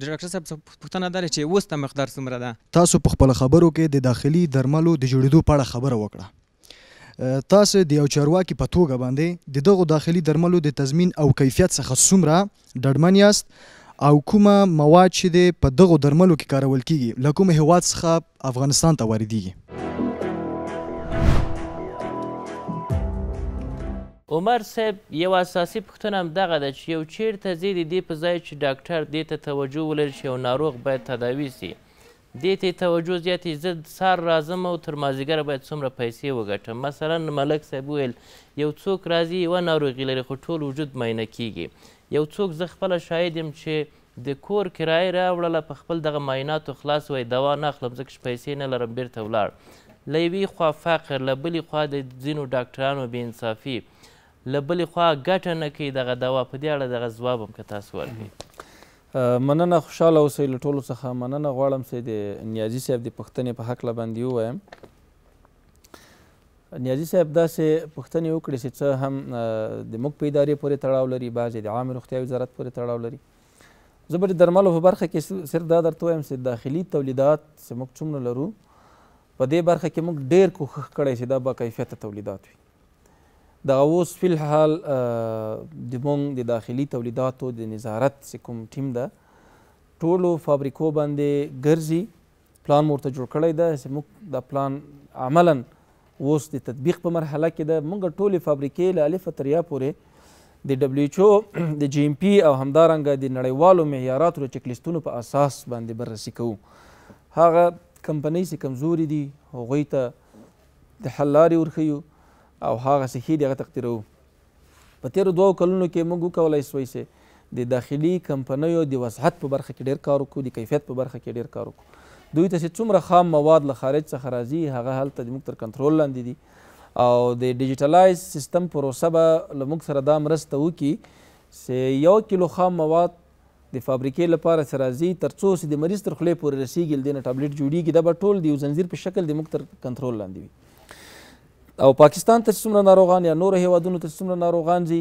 ډایرکټر صاحب پوښتنه ده چې اوس د مقدار څومره ده تاسو په خپل خبرو کې د داخلي درملو د جوړېدو په اړه خبره وکړه تاسو د یو چارواکي په توګه باندې د دغو داخلي درملو د تضمین او کیفیت څخه څومره ډډمن یاست او کومه مواد چې په دغو درملو کې کارول کیږي لکه کوم هواد څخه افغانستان ته واردېږي عمر صاحب یو اساسي پوښتنه همدغه ده چې یو چیرته ځي د دې په ځای چې ډاکټر دې ته توجه ولري چې یو ناروغ باید تداوي سي دې ته توجه زیاتې زه سار راځم او تر مازدیګره باید څومره پیسې وګټم مثلا ملک صاحب وویل یو څوک راځي یوه ناروغي لري خو ټول وجود معاینه کیږي یو څوک زه خپله شاهد یم چې د کور کرایه راوړله په خپل دغه معایناتو خلاص وای دوا نه اخلم ځکه چې پیسې نه لرم بیرته ولاړ له یوې خوا فقر له بلې خوا د ځینو ډاکټرانو بې انصافي له بلې خوا ګټه نه کوي دغه دوا په دې اړه دغه ځواب هم که تاسو ورکړئ مننه خوشحاله اوسئ له ټولو څخه مننه غواړم چې د نیازي صاحب د پوښتنې په هکله باندې ووایم نیازی صاحب داسې پوښتنې وکړې چې څه هم د موږ په ادارې پورې تړاو لري بعضې د عامې روغتیا وزارت پورې تړاو لري زه به د درملو په برخه کې صرف دا درته وایم چې داخلي تولیدات چې موږ څومره لرو په دې برخه کې موږ ډېر کوښښ کړی چې دا باکیفیته تولیدات وي دغه اوس فلحال زموږ د داخلي تولیداتو د نظارت چې کوم ټیم ده ټولو فابریکو باندې ګرځي پلان مورته جوړ کړی ده چې موږ دا پلان عملا اوس د تطبیق په مرحله کې ده موږ ټولې فابریکې له الفه تر یا پورې د ډبلیو ایچ او د جی ام پی او همدارنګه د نړیوالو معیاراتو د چکلیستونو په اساس باندې بررسي کوو هغه کمپنۍ چې کمزوري دي هغوی ته د حل لارې ورښیو او هغه صحې دي هغه تقدیروو په تیرو دوو کلونو کې موږ وکولی سوی چې د داخلي کمپنیو د وضاحت په برخه کې ډېر کار وکړو د کیفیت په برخه کې ډېر کار وکړو دوی ته چې څومره خام مواد له خارج څخه راځي هغه هلته موږ تر کنټرول لاندې دي او د ډیجیټلایز سیستم پروسه به له موږ سره دا مرسته وکړي چې یو کیلو خام مواد د فابریکې لپاره چې راځي تر څو چې د مریض تر خولې پورې رسیږي له دې نه ټابلیټ جوړیږي دا به ټول د یو زنځیر په شکل د موږ تر کنټرول لاندې وي او پاکستان ته چې څومره ناروغان یا نور هیوادونو ته څومره ناروغان ځي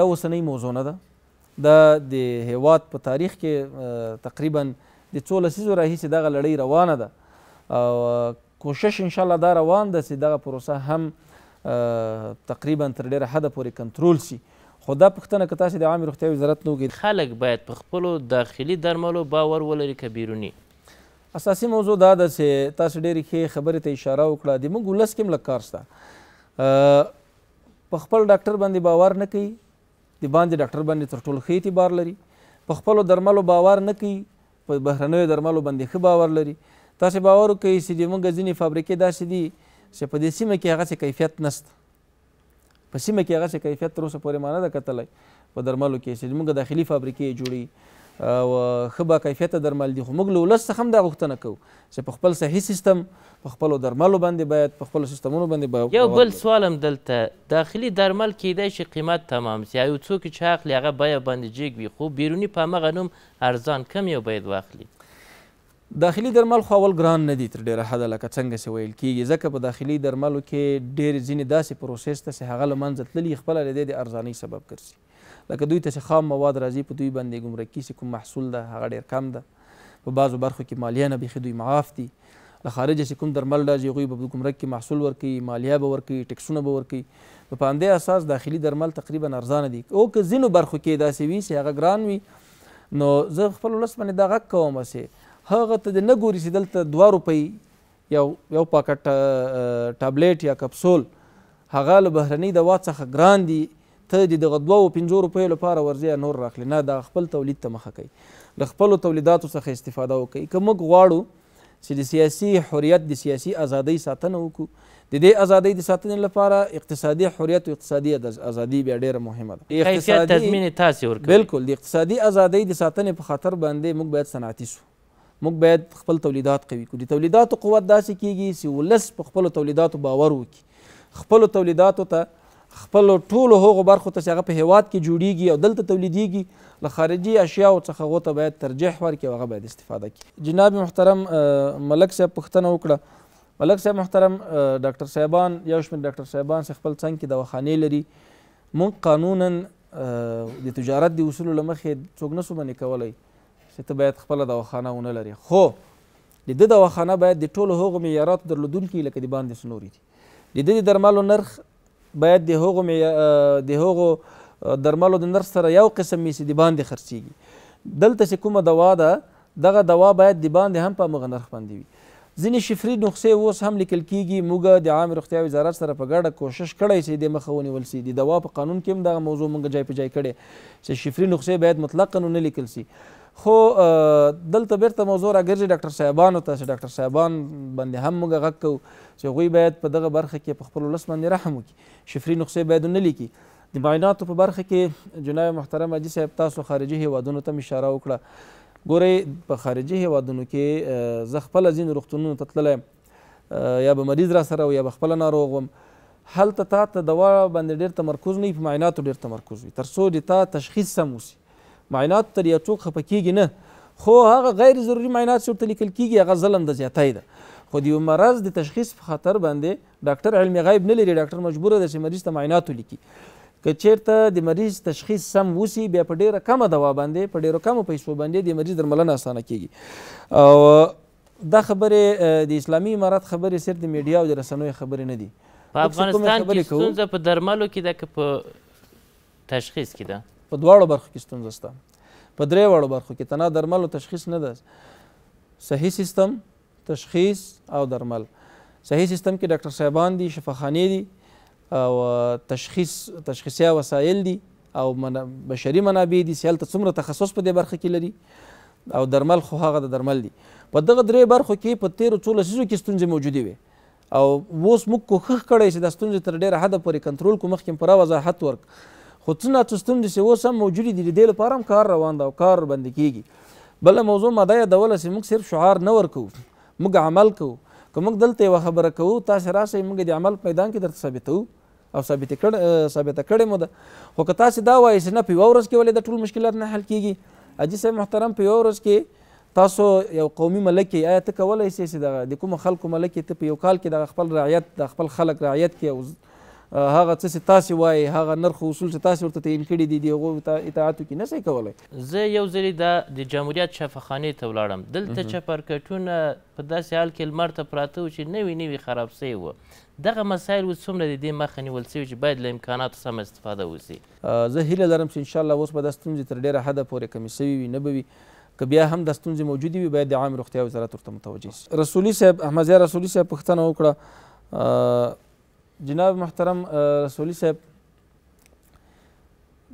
دا اوسنۍ موضوع نه ده دا د هیواد په تاریخ کې تقریبا د څو لسیزو راهیسې دغه لړۍ روانه ده او کوشش انشاءالله دا روان ده چې دغه پروسه هم تقریبا تر ډېره حده پورې کنټرول سي خو دا پوښتنه که تاسې د عامې روغتیا وزارت نه وګورئ خلک باید په خپلو داخلي درملو باور ولري که بیروني اساسي موضوع دا ده چې تاسو ډېرې ښې خبرې ته اشاره وکړه د موږ ولس کې هم لږ کار شته په خپل ډاکټر باندې باور نه کوي د باندې ډاکټر باندې تر ټولو ښه اعتبار لري په خپلو درملو باور نه کوي په بهرنیو درملو باندې ښه باور لري تاسې باور وکړئ چې د موږ ځینې فابریکې داسې دي چې په دې سیمه کې هغسې کیفیت نشته په سیمه کې هغسې کیفیت تر اوسه پورې ما نه ده کتلی په درملو کې چې زموږ داخلي فابریکې جوړي او ښه با کیفیته درمل دي خو موږ له ولس څخه هم دا غوښتنه کوو چې په خپل صحي سیستم په خپلو درملو باندې باید په خپلو سیستمونو باندې باید یو بل سوال هم دلته داخلي درمل کیدای شي قیمت تمام سي یو څوک چې حق لري هغه بیه باندې جګ وي خو بیرونی په هغه نوم ارزان کم یو باید واخلي داخلي درمل خو اول ګران نه دي تر ډیره حده لکه څنګه چې ویل کیږي ځکه په داخلي درملو کې ډېر ځینې داسې پروسیس ته چې هغه له منځه تللي خپله د دې د ارزانۍ سبب ګرځي لکه دوی ته چې خام مواد راځي په دوی باندې ګمرکي چې کوم محصول ده هغه ډېر کم ده په بعضو برخو کې مالیه نه بیخي دوی معاف دي له خارجه چې کوم درمل راځي هغوی به په ګمرک کې محصول ورکوي مالیه به ورکوي ټکسونه به ورکوي نو په همدې اساس داخلي درمل تقریبا ارزانه دي او که ځینو برخو کې داسې وي چې هغه ګران وي نو زه خپل ولس باندې دا غږ کوم هسې هغه ته د نه ګوري چې دلته دوه روپۍ یو یو پاکټ ټابلیټ یا کپسول هغه له بهرنۍ دوا څخه ګران دي ته د دغه دوه او پنځو روپیو لپاره ورځي نور راخلي نه دا خپل تولید ته مخه کوي له خپلو تولیداتو څخه استفاده وکړي که موږ غواړو چې د سیاسي حریت د سیاسي ازادۍ ساتنه وکړو د دې ازادۍ د ساتنې لپاره اقتصادي حریت او اقتصادي ازادي بیا ډیره مهمه ده کیفیت تضمین تاسې ورکوي بالکل د اقتصادي ازادۍ د ساتنې په خاطر باندې موږ باید صنعتي شو موږ باید خپل تولیدات قوي کړو د تولیداتو قوت داسې کیږي چې ولس په خپلو تولیداتو باور وکړي خپلو تولیداتو ته خپل ټولو هغو برخو ته چې هغه په هیواد کې جوړیږي او دلته تولیدیږي له خارجي اشیاو څخه هغو ته باید ترجیح ورکړي او هغه باید استفاده کړي جناب محترم ملک صاحب پوښتنه وکړه ملک صاحب محترم ډاکټر صاحبان یو شمېر ډاکټر صاحبان چې خپل څنګ کې دواخانې لري موږ قانونا د تجارت د اصولو له مخې څوک نسو باندې کولی چې ته باید خپله دواخانه ونه لري خو د ده دواخانه باید د ټولو هغو معیاراتو درلودونکي لکه د باندې څه نورې دي د ده د درمالو نرخ باید د هغو د هغو درملو د نرس سره یو قسم میسي د باندې خرڅیږي دلته چې کومه دوا ده دغه دوا باید د باندې هم په همغه نرخ باندې وي ځینې شفري نسخې اوس هم لیکل کیږي موږ د عام روغتیا وزارت سره په ګډه کوشش کړی چې د مخه ونیول سي د دوا په قانون کې هم دغه موضوع موږ جای په جای کړی چې شفري نسخې باید مطلقا ونه لیکل سي خو دلته بیرته موضوع راګرځي ډاکټر صاحبانو ته چې ډاکټر صاحبان باندې هم موږ غږ کوو چې هغوی باید په دغه برخه کې په خپل ولس باندې رحم وکړي شفري نسخې باید ونه لیکي د معایناتو په برخه کې جناب محترم حاجي صاحب تاسو خارجي هیوادونو ته اشاره وکړه ګورئ په خارجي هیوادونو کې زه خپله ځینې روغتونونو ته تللی یا به مریض را سره یا به خپله ناروغ وم هلته تا ته دوا باندې ډېر تمرکز نه وي په معایناتو ډېر تمرکز وي تر څو د تا تشخیص سم وسي معاینات تر یا څوک خفه کیږي نه خو هغه غیر ضروري معاینات چې ورته لیکل کیږي هغه ظلم د زیاتی ده خو د یو مرض د تشخیص په خاطر باندې ډاکټر علم غیب نه لري ډاکټر مجبور ده چې مریض ته معاینات ولیکي که چیرته د مریض تشخیص سم وسی بیا په ډیره کمه دوا باندې په ډیرو کمو پیسو باندې د مریض درملنه اسانه کیږي او دا خبره د اسلامي امارات خبره صرف د میډیا او د رسنوي خبره نه دي په افغانستان کې ستونزه په درملو کې ده که په تشخیص کې ده په دواړو برخو کې ستونزه شته په درې واړو برخو کې تنا درمل او تشخیص نه ده صحیح سیستم تشخیص او درمل صحیح سیستم کې ډاکټر صاحبان دي شفاخانې دي او تشخیص تشخیصي وسایل دي او من بشري منابع دي سیال ته څومره تخصص په دې برخه کې لري او درمل خو هغه د درمل دي په دغه درې برخو کې په 13 14 سیزو کې ستونزې موجودې وي او اوس موږ کوښښ کړی چې د ستونزې تر ډیره حده پورې کنټرول کوو مخکې پوره وضاحت ورک خو څه ناڅستون داسې اوس هم موجود دي د دې لپاره هم کار روان ده او کار ورباندې کېږي بله موضوع ما دا یادوله چې موږ صرف شعار نه ورکوو موږ عمل کوو که موږ دلته یوه خبره کوو تاسې راشئ موږ د عمل په میدان کې درته ثابتوو او ثابت کړ ثابت کړې مو ده خو که تاسې دا وایئ چې نه په یوه ورځ کې ولې د ټول مشکلات نه حل کېږي حاجي صاحب محترم په یوه ورځ کې تاسو یو قومي ملک یې آیا ته کولی سې چې د کومو خلکو ملک یې ته په یو کال کې د خپل رعیت د خپل خلک رعیت کې او هغه څه چې تاسې وایي هغه نرخ اصول چې تاسې ورته تعیین کړي دي د هغو اطاعت کې نسئ کولی زه یو ځلې دا د جمهوریت شفاخانې ته ولاړم دلته چپرکټونه په داسې حال کې لمر ته پراته وو چې نوي نوي خراب سوي وو دغه مسایل اوس څومره د دې مخه نیول سوي چې باید له امکاناتو سمه استفاده وسي زه هیله لرم چې انشاءالله اوس به دا ستونزې تر ډېره حده پورې کمې سوي وي نه به وي که بیا هم د ستونزې موجودې وي باید د عامې روغتیا وزارت ورته متوجه سي رسولي صاحب احمدضیاء رسولي صاحب پوښتنه وکړه جناب محترم رسولی صاحب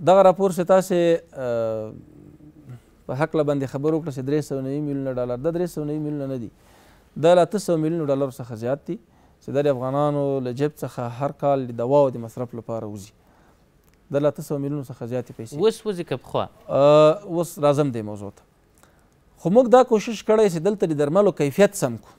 دغه راپور چې تاسې په هکله باندې خبر وکړه چې درې سوه نوي میلیونه ډالر دا درې سوه نوي میلیونه نه دي دا له اته سوه میلیونو ډالرو څخه زیات دي چې دا د افغانانو له جیب څخه هر کال د دواو د مصرف لپاره وځي دا له اته سوه میلیونو څخه زیاتې پیسې اوس وځي که پخوا اوس راځم دې موضوع ته خو موږ دا کوشش کړی چې دلته د درملو کیفیت سم کړو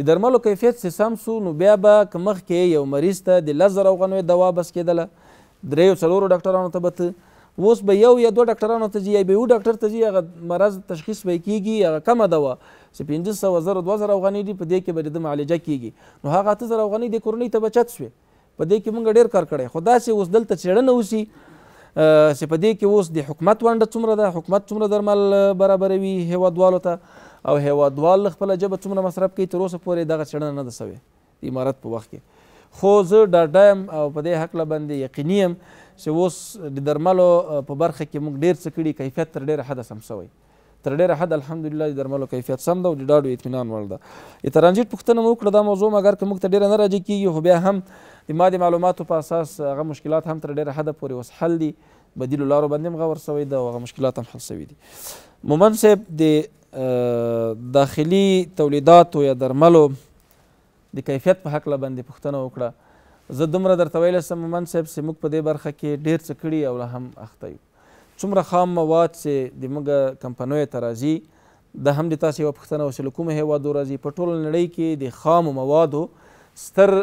د درملو کیفیت چې سم سو نو بیا به که مخکې یو مریض ته د لس زره افغانۍ دوا بس کېدله درېیو څلورو ډاکټرانو ته به اوس به یو یا دوه ډاکټرانو ته ځي یا به یو ډاکټر ته ځي هغه مرض تشخیص به یې کېږي هغه کمه دوا چې پنځه سوه زره دوه زره افغانۍ دي په دې کې به د ده معالجه کېږي نو هغه اته زره افغانۍ د کورنۍ ته به چت شوې په دې کې موږ ډېر کار کړی خو داسې اوس دلته څېړنه وشي چې په دې کې اوس د حکومت ونډه څومره ده حکومت څومره درمل برابروي هیوادوالو ته او هیوادوال خپل جبه څومره مصرف کوي تر اوسه پورې دغه څېړنه نه ده سوې د امارت په وخت کې خو زه ډاډه یم او په دې هکله باندې یقیني یم چې اوس د درملو په برخه کې موږ ډېر څه کړي کیفیت تر ډېره حده سم سوی تر ډیره حد الحمدلله د درملو کیفیت سم ده او د ډاډو اطمینان وړ ده ترانزیت پوښتنه مو وکړه دا موضوع مګر که موږ ته ډیره نه راجع کیږي خو بیا هم د ما د معلوماتو په اساس هغه مشکلات هم تر ډیره حده پورې اوس حل دي بدیلو لارو باندې هم غور سوی ده او هغه مشکلات هم حل سوي دي مومن صاحب د داخلي تولیداتو یا درملو د کیفیت په هکله باندې پوښتنه وکړه زه دومره درته ویلی سم من صاحب چې موږ په دې برخه کې ډېر څه کړي او لا هم اخته یو څومره خام مواد چې د موږ کمپنیو ته راځي د هم د تاسې یوه پوښتنه وشي له کومو هیوادو راځي په ټوله نړۍ کې د خامو موادو ستر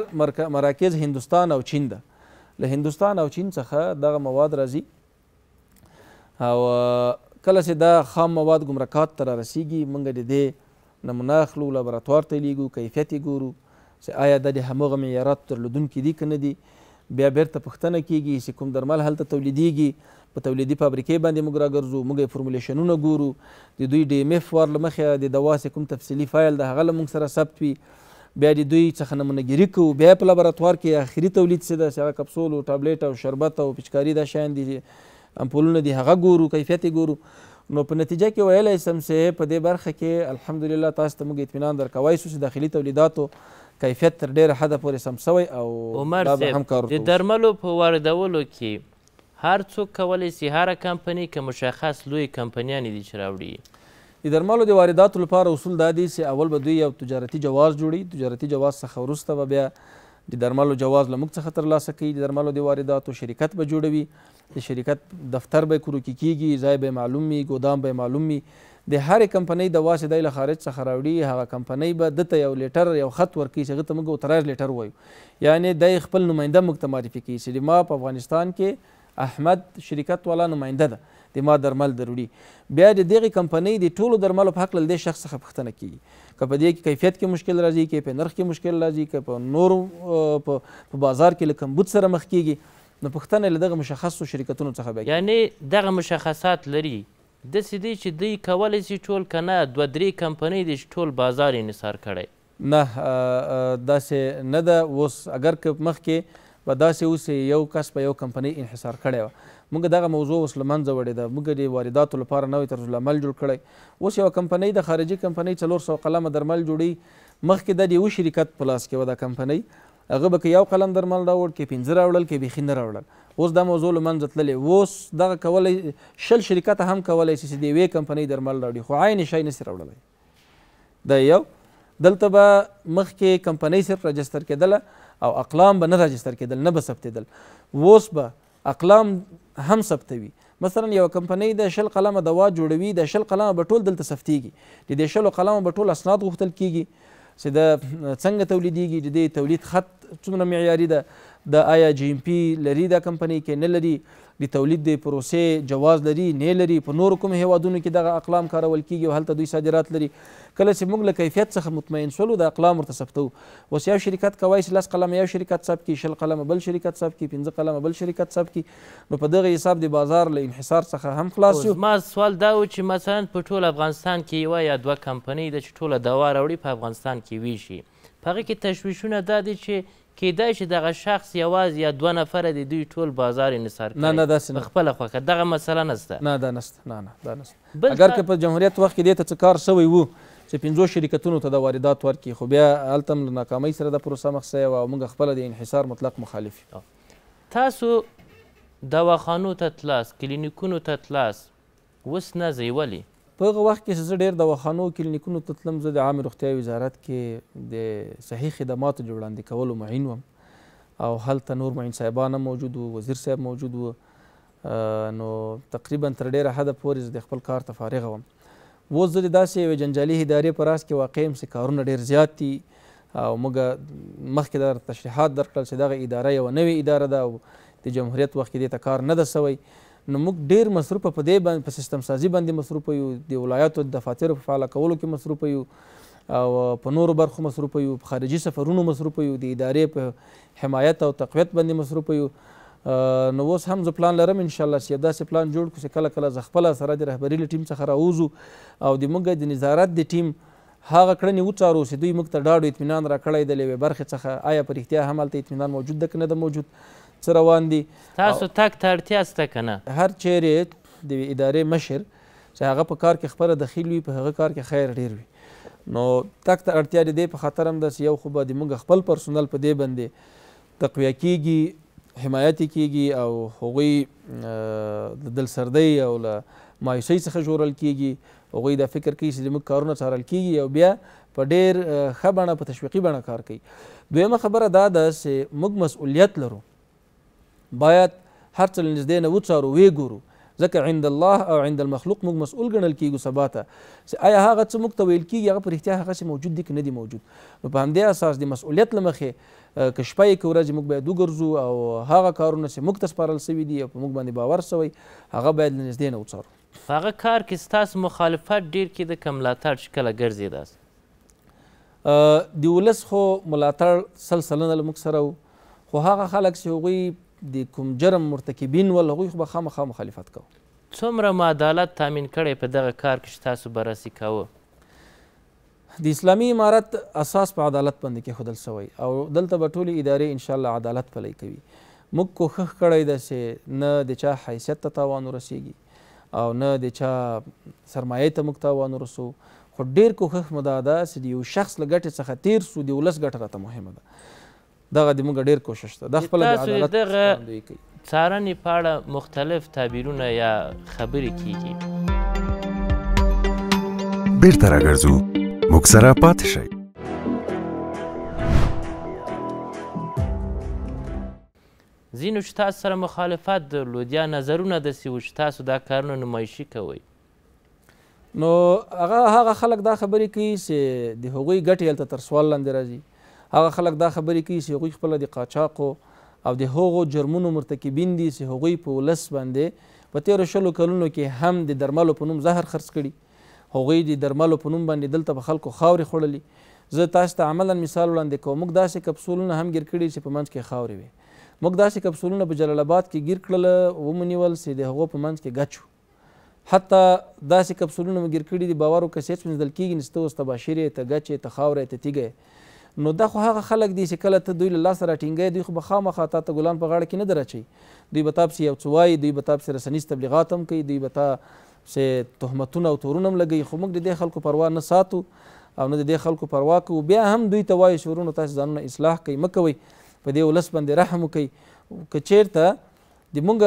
مراکز هندوستان او چین ده له هندوستان او چین څخه دغه مواد راځي او کله چې دا خام مواد ګمرکات ته رارسیږي موږ د دې نمونه اخلو لابراتوار ته لیږو کیفیت یې ګورو چې آیا دا د همغه معیاراتو درلودونکي دي که نه دي بیا بیرته پوښتنه کیږي چې کوم درمل هلته تولیدیږي په تولیدي فابریکې باندې موږ راګرځو موږ یې فورمولیشنونه ګورو د دوی ډي ایم اف وار له مخې د دوا چې کوم تفصیلي فایل د هغه له موږ سره ثبت وي بیا د دوی څخه نمونهګیري کوو بیا په لابراتوار کې آخري تولید څه ده چې هغه کپسول او ټابلیټ او شربت او پچکاري دا شیان دي امپولونه دي هغه ګورو کیفیت یې ګورو نو په نتیجه کې ویلی سم صاحب په دې برخه کې الحمدلله تاسو ته موږ اطمینان درکوای سو چې داخلي تولیداتو کیفیت تر ډیره حده پورې سم سوی او عمر صاحب د درملو په واردولو کې هر څوک کولی سي هره کمپنی که مشخص لوی کمپنیانې دي چې راوړي د درمالو د وارداتو لپاره اصول دا دی چې اول به دوی یو تجارتي جواز جوړي تجارتي جواز څخه وروسته به بیا د درمالو جواز له موږ څخه ترلاسه کوي د درمالو د وارداتو شرکت به جوړوي د شرکت دفتر به کورو کې کیږي ځای به معلوم وي ګودام به معلوم وي د هرې کمپنۍ د واسې دی له خارج څخه راوړي هغه کمپنۍ به دته یو لیټر یو خط ورکوي چې هغه ته موږ اوتراج لیټر وایو یعنی دی خپل نماینده موږ ته معرفي کوي چې ما په افغانستان کې احمد شرکت والا نماینده ده د ما درمل دروړي بیا د دغې کمپنۍ د ټولو درملو په حق له دې شخص څخه پوښتنه کیږي که په دې کې کیفیت کې مشکل راځي که په نرخ کې مشکل راځي که په نورو په بازار کې له کمبود سره مخ کیږي نو پښتنه له دغه مشخصو شرکتونو څخه به یعنی دغه مشخصات لري داسې دی چې دوی کولی سي ټول که نه دوه درې کمپنۍ دي چې ټول بازار یې نثار کړی نه داسې نه ده اوس اگر که مخکې به داسې اوس یو کس په یو کمپنۍ انحصار کړی وه موږ دغه موضوع اوس له منځه وړې ده موږ د وارداتو لپاره نوی طرزالعمل جوړ کړی اوس یوه کمپنۍ د خارجي کمپنۍ څلور سوه قلمه درمل جوړوي مخکې د یوه شرکت په لاس کې وه دا کمپنۍ هغه به که یو قلم درمل راوړ کې پنځه راوړل کې بیخي نه راوړل اوس دا موضوع له منځه تللې اوس دغه کولی شل شرکت هم کولی شي چې د یوې کمپنۍ درمل راوړي خو عین شی نسي راوړلی دا یو دلته به مخکې کمپنۍ صرف رجستر کېدله او اقلام به نه رجستر کېدل نه به ثبتېدل اوس به اقلام هم ثبتوي مثلا یو کمپنۍ د شل قلمه دوا جوړوي د شل قلمه به ټول دلته ثبتېږي د دې شلو قلمه به ټول اسناد غوښتل کېږي چې د څنګه تولیدېږي د دې تولید خط څومره معیاري ده د آیا جی ام پی لري دا کمپنۍ کې نه لري د تولید د پروسې جواز لري نه لري په نورو کوم هیوادونو کې دغه اقلام کارول کیږي او هلته دوی صادرات لري کله چې موږ له کیفیت څخه مطمئن شولو د اقلام ورته ثبتو اوس یو شرکت کوای چې لس قلمه یو شرکت ثبت کړي شل قلمه بل شرکت ثبت کړي پنځه قلمه بل شرکت ثبت کړي نو په دغه حساب د بازار له انحصار څخه هم خلاص یو ما سوال دا و چې مثلا په ټول افغانستان کې یوه یا دوه کمپنۍ ده چې ټوله دوا راوړي په افغانستان کې ویشي په هغه کې تشویشونه دا دي چې کیدای شي دغه شخص یوازې یا دوه نفره دي دوی ټول بازار انحصار نه نه داسې نه خپله خوښه دغه مسله نسته نه دا نسته نه نه دا نسته اگر که په جمهوریت وخت کې دې ته څه کار شوی وو چې پنځو شرکتونو ته د واردات ورکړي خو بیا هلته هم له ناکامۍ سره دا پروسه مخ سوې وه او موږ خپله د انحصار مطلق مخالف یو تاسو دواخانو ته تلاس کلینیکونو ته تلاس اوس نه ځئ ولې په هغه وخت کې چې زه ډېر دواخانو کلینیکونو ته تلم زه د عامې روغتیايي وزارت کې د صحي خدماتو د وړاندې کولو معین وم او هلته نور معین صاحبان هم موجود وو وزیر صاحب موجود وو نو تقریبا تر ډېره حده پورې زه د خپل کار ته فارغه وم اوس زه د داسې یوې جنجالي هدارې په راس کې واقع یم چې کارونه ډېر زیات دي او موږ مخکې در تشریحات درکړل چې دغه اداره یوه نوې اداره ده او د جمهوریت وخت کې دې ته کار نه ده سوی نو موږ ډیر مصروف په دې باندې په سیستم سازي باندې مصروف یو د ولایاتو د دفاتر په فعال کولو کې مصروف یو او په نورو برخو مصروف یو په خارجي سفرونو مصروف یو د ادارې په حمایت او تقویت باندې مصروف یو نو اوس هم زه پلان لرم ان شاء الله چې داسې پلان جوړ کړو چې کله کله زه خپله سره د رهبري له ټیم څخه راووځو او د موږ د نظارت د ټیم هغه کړنې وڅارو چې دوی موږ ته ډاډ اطمینان راکړی د له برخې څخه آیا په رښتیا هم هلته اطمینان موجود ده که نه ده موجود څه روان دي تاسو تک ته اړتیا شته که نه هر چیرې د ادارې مشر چې هغه په کار کې خپله دخیل وي په هغه کار کې خیر ډیر وي نو تک ته اړتیا د دې په خاطر هم داسې یو خو به د موږ خپل پرسونل په دې باندې تقویه کیږي حمایت کیږي او هغوی د دل سردۍ او له مایوسۍ څخه ژغورل کیږي هغوی دا فکر کوي چې زموږ کارونه څارل کیږي او بیا په ډیر ښه بڼه په تشویقي بڼه کار کوي دویمه خبره دا ده چې موږ مسؤلیت لرو باید هر څه نږدې نه وڅارو ویګورو ځکه عند الله او عند المخلوق موږ مسؤل ګڼل کیږو سبا ته آیا هغه څه موږ ته ویل کیږي هغه په رښتیا هغه څه موجود دي که نه دي موجود نو په همدې اساس د مسؤلیت له مخې که شپه یې که ورځ موږ باید وګرځو او هغه کارونه چې موږ ته سپارل سوي دي او په موږ باندې باور سوی هغه باید له نږدې نه وڅارو په هغه کار کې ستاسو مخالفت ډیر کېده که ملاتړ چې کله ګرځېداست د ولس خو ملاتړ سل سلنه له موږ سره و خو هغه خلک چې هغوی د کوم جرم مرتکبین ول هغوی خو به خامخا مخالفت کوه څومره مو عدالت تامین کړی په دغه کار کې چې تاسو بررسي کوه د اسلامي امارت اساس په عدالت باندې کېښودل سوی او دلته به ټولې ادارې انشاءالله عدالت پلی کوي موږ کوښښ کړی ده چې نه د چا حیثیت ته تاوان ورسیږي او نه د چا سرمایې ته موږ تاوان ورسو خو ډېر کوښښ مو دا ده چې د یو شخص له ګټې څخه تیر سو د ولس ګټه راته مهمه ده دغه د موږ ډیر کوشش ته د خپل عدالت دغه څارنې په اړه مختلف تعبیرونه یا خبرې کیږي بیرته راګرځو موږ سره پاتې شئ ځینو چې تاسو سره مخالفت درلود یا نظرونه داسې وو چې تاسو دا کارونه نمایشي کوئ نو هغه هغه خلک دا خبرې کوي چې د هغوی ګټې هلته تر سوال لاندې راځي هغه خلک دا خبرې کوي چې هغوی خپله د قاچاقو او د هغو جرمونو مرتکبین دي چې هغوی په ولس باندې په تیرو شلو کلونو کې هم د درملو په نوم زهر خرڅ کړي هغوی د درملو په نوم باندې دلته په خلکو خاورې خوړلي زه تاسو ته عملا مثال وړاندې کوم موږ داسې کپسولونه هم ګیر کړي چې په منځ کې خاورې وي موږ داسې کپسولونه په جلال آباد کې ګیر کړل ومنیول چې د هغو په منځ کې ګچو حتی داسې کپسولونه مګر کړي دي باور وکړه چې هېڅ پېژندل کېږي نسته اوس تباشیرې ته ګچې ته خاورې ته تیږه نو دا خو هغه خلک دي چې کله ته دوی له لاسه راټینګی دوی خو به خامخا تا ته ګلان په غاړه کې نه در اچوي دوی به تا پسې یو څه وایي دوی به تا پسې رسنیز تبلیغات هم کوي دوی به تا پسې تهمتونه او تورونه هم لګوي خو موږ د دې خلکو پروا نه ساتو او نه د دې خلکو پروا کوو بیا هم دوی ته وایي شورونو تاسې ځانونه اصلاح کوي مه کوئ په دې ولس باندې رحم وکئ که چېرته د مونږ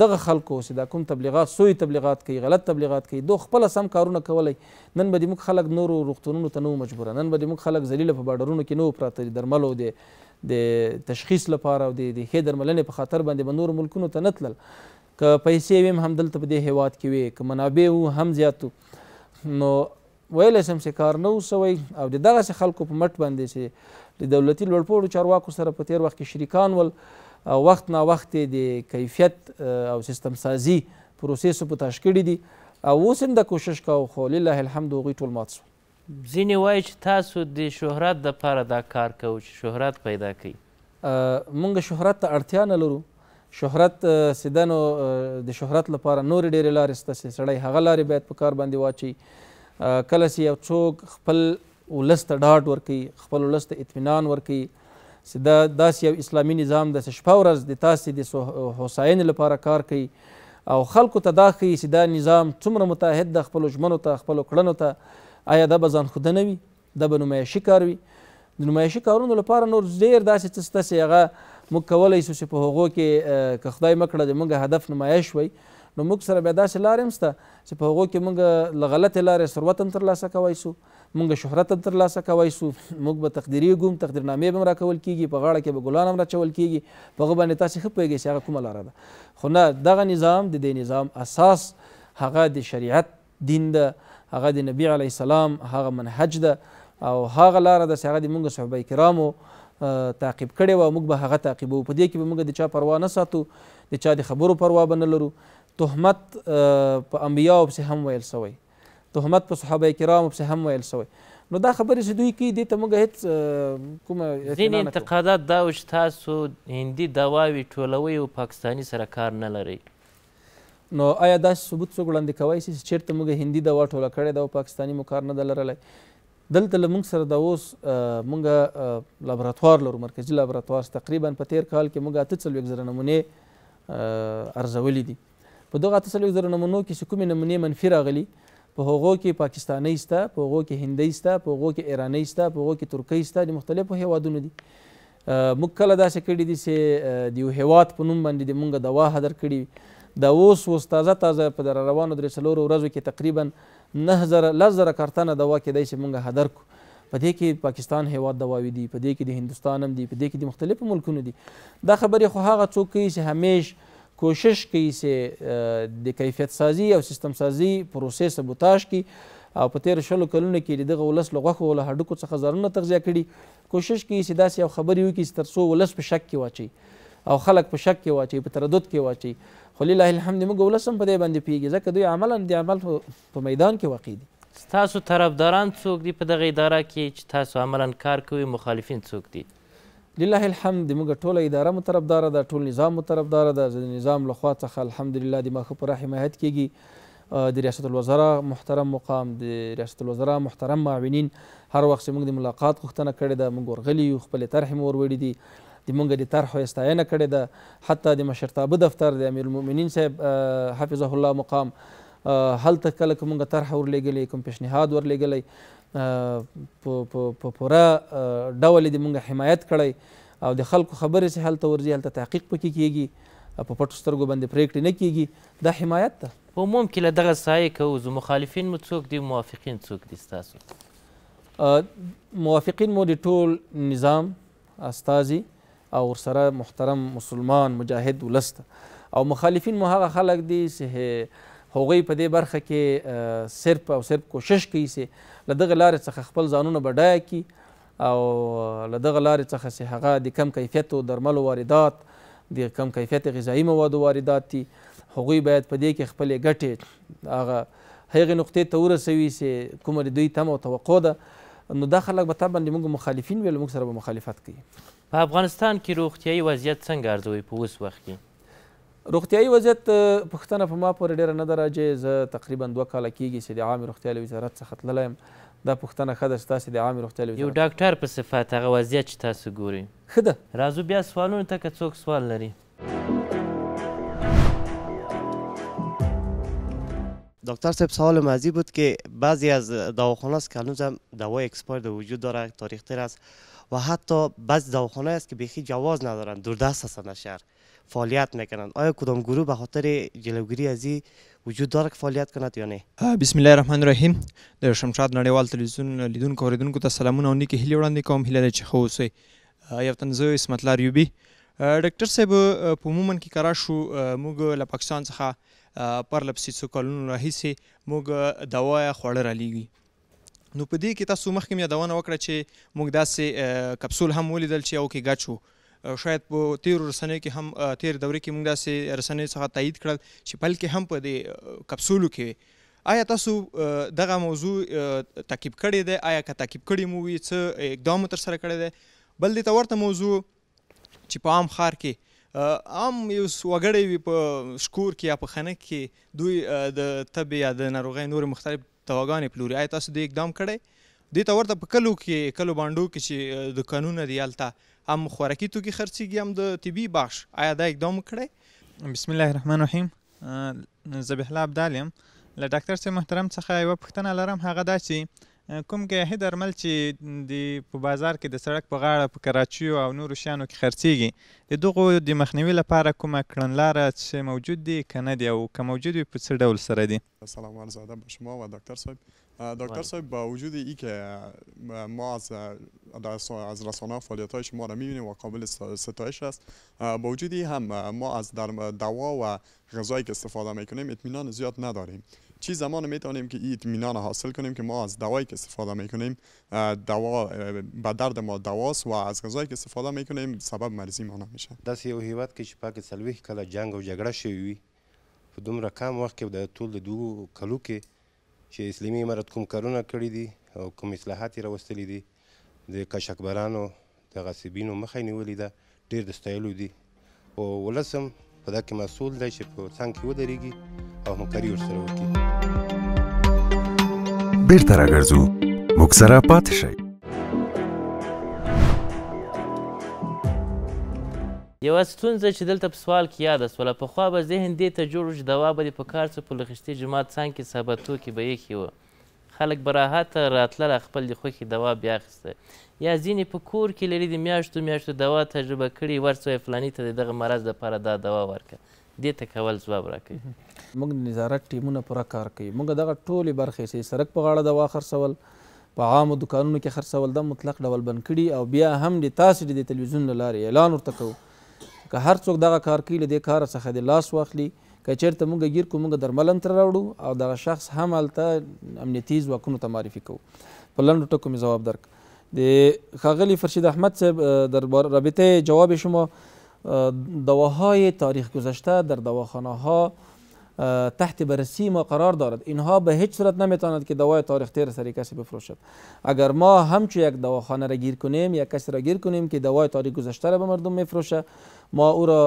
دغه خلکو چې دا کوم تبلیغات سوی تبلیغات کوي غلط تبلیغات کوي دو خپل سم کارونه کولای نن به موږ خلک نورو روغتونونو ته نو مجبور نن به موږ خلک ذلیل په باډرونو کې نو پراته دي درملو دي د تشخیص لپاره او د ښې درملنې په خاطر باندې به نورو ملکونو ته نه تلل که پیسې ویم هم دلته په دې هیواد کې وي که منابع وو هم زیاتو نو ویلی سم چې کار نه وسوئ او د دغسې خلکو په مټ باندې چې د دولتي لوړپوړو چارواکو سره په تېر وخت کې شریکان ول وخت نا وخت د کیفیت او سیستم سازي پروسیسو په تاش کړي دي او اوس هم د کوشش کوو خو لله الحمد هغوی ټول مات شو ځینې وایي چې تاسو د شهرت دپاره دا کار کوو چې شهرت پیدا کوي مونږ شهرت ته اړتیا نه لرو شهرت سیده نو د شهرت لپاره نورې ډېرې لارې شته چې سړی هغه لارې باید په کار باندې واچوي کله چې یو څوک خپل ولس ته ډاډ ورکوي خپل ولس ته اطمینان ورکوي دا داسې یو اسلامي نظام د شپه ورځ د تاسې د هوساینې لپاره کار کوي او خلکو ته دا ښیي چې دا نظام څومره متحد د خپلو ژمنو ته خپلو کړنو ته آیا دا به ځان خوده نه وي دا به نمایشي کار وي د نمایشي کارونو لپاره نور ډېر داسې څه شته چې هغه موږ کولی شو چې په هغو کې که خدای مه کړه د موږ هدف نمایش وی نو موږ سره بیا داسې لارې هم شته چې په هغو کې موږ له غلطې لارې ثروت هم ترلاسه کوی شو مونږ شهرت ترلاسه کوی سو موږ به تقدیریږو تقدیرنامې به هم راکول کیږي په غاړه کې به ګلان هم راچول کیږي په هغه باندې تاسې ښه پوهېږئ چې هغه کومه لاره ده خو نه دغه نظام د دې نظام اساس هغه د شریعت دین ده هغه د نبی علیه السلام هغه منهج ده او هغه لاره ده چې هغه د مونږ صحابه کرامو تعقیب کړی وه موږ به هغه تعقیبوو په دې کې به موږ د چا پروا نه ساتو د چا د خبرو پروا به نه لرو تهمت په انبیاو پسې هم ویل سوی تهمت په صحابه کرامو پسې هم ویل شوی نو دا خبرې چې دوی کوي دې ته موږ هېڅ کومه ځینې انتقادات دا و چې تاسو هندي دواوې ټولوئ او پاکستاني سره کار نه لرئ نو آیا داسې ثبوت څوک وړاندې کوی شي چې چېرته موږ هندي دوا ټوله کړې ده او پاکستاني مو کار نه ده لرلی دلته له موږ سره د اوس موږ لابراتوار لرو مرکزي لابراتوار تقریبا په تیر کال کې موږ اته څلوېښت زره نمونې ارزولې دي په دغه اته څلوېښت زره نمونو کې چې کومې نمونې منفي راغلي په هغو کې پاکستانی ستا په هغو کې هندی ستا په هغو کې ایرانی ستا په هغو کې ترکی ستا د مختلفو هیوادونو دي موږ کله داسې کړي دي چې د یو هیواد په نوم باندې د موږ دوا هدر کړي د اوس اوس تازه تازه په در روانو درې څلورو ورځو کې تقریبا نه زره لس زره کارتنه دوا کیدای چې موږ هدر کړو په دې کې پاکستان هیواد دواوي دي په دې کې د هندستان هم دي په دې کې د مختلفو ملکونو دي دا خبرې خو هغه څوک کوي چې همیش کوشش کوي چې د کیفیت سازي او سیستم سازي پروسې سبوتاژ کړي او په تیر شلو کلونو کې د دغه ولس له غوښو له هډوکو څخه ځانونه تغذیه کړي کوشش کوي چې داسې یو خبرې وکړي چې تر څو ولس په شک کې واچوي او خلک په شک کې واچوي په تردد کې واچوي خو لله الحمد موږ ولس هم په دې باندې پوهېږي ځکه دوی عملا د عمل په میدان کې واقع دي ستاسو طرفداران څوک دي په دغه اداره کې چې تاسو عملا کار کوي مخالفین څوک دي لله الحمد موږ ټوله اداره مو طرفداره ده ټول نظام مو طرفداره ده د نظام لخوا څخه الحمدلله د ما ښه پوره حمایت کیږي د ریاست الوزرا محترم مقام د ریاست الوزرا محترم معاونین هر وخت موږ د ملاقات غوښتنه کړې ده موږ ورغلي یو خپلې طرحې مو وروړي دي د مونږ د طرحو ستاینه کړې ده حتی د مشرتابه دفتر د امیر المؤمنین صاحب حفظه الله مقام هلته کله که مونږ طرحه ورلیږلې کوم پیشنهاد ورلیږلی په پوره ډول یې د مونږ حمایت کړی او د خلکو خبرې چې هلته ورځي هلته تحقیق پکې کیږي په پټو سترګو باندې پرېکړې نه کیږي دا حمایت ده په عموم کې له دغه سایې که ووځو مخالفین مو څوک دي موافقین څوک دي ستاسو موافقین مو د ټول نظام استازي او ورسره محترم مسلمان مجاهد ولس او مخالفین مو هغه خلک دي چې هغوی په دې برخه کې صرف او صرف کوشش کوي چې له دغه لارې څخه خپل ځانونه بډایه کړي او له دغه لارې څخه چې هغه د کم کیفیتو درملو واردات د کم کیفیت غذایي موادو واردات دي هغوی باید په دې کې خپلې ګټې هغه هغې نقطې ته ورسوي چې کومه د دوی تمه او توقع ده نو دا خلک به طبعا موږ مخالفین وي له موږ سره به مخالفت کوي په افغانستان کې روغتیایي وضعیت څنګه ارزوي په اوس وخت کې روغتیایي وضعیت پښتنه په ما پورې ډیره نه ده راځي زه تقریبا دوه کاله کېږي چې د عامې روغتیا له وزارت څخه تللی یم دا پوښتنه ښه ده چې تاسې د عامې روغتیا یو ډاکټر په صفات هغه وضعیت چې تاسو ګورئ ښه ده راځو بیا سوالونو ته که څوک سوال لري دکتر صاحب سوال مزی بود که بعضی از دواخانه است که هنوزم دوای اکسپایر دو وجود داره تاریخ تر است و حتی بعضی دواخانه است که بیخی جواز ندارن دوردست هستند شهر فعالیت میکنند آیا کدام گروه به خاطر جلوگیری از این وجود داره که فعالیت کند یا نه بسم الله الرحمن الرحیم د شمشاد نړیوال تلویزیون لیدونکو اوریدونکو ته سلامونه او نیکې هیلې وړاندې کوم هیله ده چې ښه اوسئ یو تن زه اسمت لار یوبي ډاکټر صاحب په عموما کې کرا شو موږ له پاکستان څخه پر لپسې څو کلونو راهیسې موږ دوا خوړه را لیږي نو په دې کې تاسو مخکې مې یادونه وکړه چې موږ داسې کپسول هم ولیدل چې او کې ګاچو شاید په تیر رسنۍ کې هم تیر دورې کې موږ داسې رسنۍ څخه تایید کړل چې بلکې هم په دې کپسولو کې آیا تاسو دغه موضوع تعقیب کړی دی آیا که تعقیب کړی مو وي څه اقدام تر سره کړی دی بل دې ته ورته موضوع چې په عام خار کې عام یو وګړی وي په شکور کې یا په خنک کې دوی د طب یا د ناروغۍ نور مختلف دواګانې پلوري آیا تاسو دې اقدام کړی دې ته ورته په کلو کې کلو بانډو کې چې دوکانونه دي هلته هم خوراکي توکي خرڅېږي هم د طبي بخش آیا دا اقدام کړی بسم الله الرحمن الرحیم ذبیح الله عبدالیم له ډاکټر صاحب محترم څخه یوه پوښتنه لرم هغه دا چې کوم ګاهي درمل چې د په بازار کې د سړک په غاړه په کراچي او نورو شانو کې خرڅیږي د دغه د مخنیوي لپاره کومه کړنلاره چې موجود دي کنه دی او که موجود وي په څه ډول سره دي سلام عرض ادب شما و ډاکټر صاحب دکتر بله. صاحب با وجود ای که ما از از رسانه فعالیت های شما را میبینیم و قابل ستایش است با وجود ای هم ما از در دوا و غذایی که استفاده میکنیم اطمینان زیاد نداریم چی زمان میتونیم که این اطمینان حاصل کنیم که ما از دوایی که استفاده میکنیم دوا به درد ما دواست و از غذایی که استفاده میکنیم سبب مریضی ما نمیشه دست یو هیواد که پاک پاکې کلا جنگ و او جګړه شوی دومره کم وخت کې د ټول کلو چې اسلامي امارت کوم کارونه کړي دي او کوم اصلاحات یې راوستلي دي د کشکبرانو د غاصبینو مخه نیولې ده ډېر د ستایلو دي او ولس هم په دا کې مسؤول دی چې په څنګ کې ودرېږي او همکاري ورسره وکړي بیرته راګرځو موږ سره پاتې شئ یوه ستونزه چې دلته په سوال کې یاده سوله پخوا به ذهن دې ته جوړ چې دوا به دې په کار څه په لغښتي جومات څنګ کې سابتو کې به ایښې وه خلک به راحته راتلله خپل د خوښې دوا بیا اخیسته یا ځینې په کور کې لري د میاشتو میاشتو دوا تجربه کړې ورسوی فلاني ته د دغه مرض لپاره دا دوا ورکړه دې ته کول ځواب راکوي موږ د نظارت ټیمونه پوره کار کوي موږ دغه ټولې برخې چې سړک په غاړه دوا خرڅول په عامو دوکانونو کې خرڅول دا مطلق ډول بند کړي او بیا هم د تاسې د تلویزیون له لارې اعلان ورته کوو که هر څوک دغه کار کوي له دې کار څخه د لاس واخلي که چېرته موږ ګیر کو موږ درملن ته راوړو او دغه شخص هم هلته امنیتي ځواکونو ته معرفي کوو په لنډو ټکو مې ځواب درک د ښاغلي فرشید احمد صاحب در رابطه جواب شما دواهای تاریخ گذشته در دواخانه ها تحت بررسی ما قرار دارد اینها به هیچ صورت نمیتواند که دوای تاریخ تیر سری کسی بفروشد اگر ما همچو یک دواخانه را گیر کنیم یک کسی را گیر کنیم که دوای تاریخ گذشته را به مردم میفروشه ما او را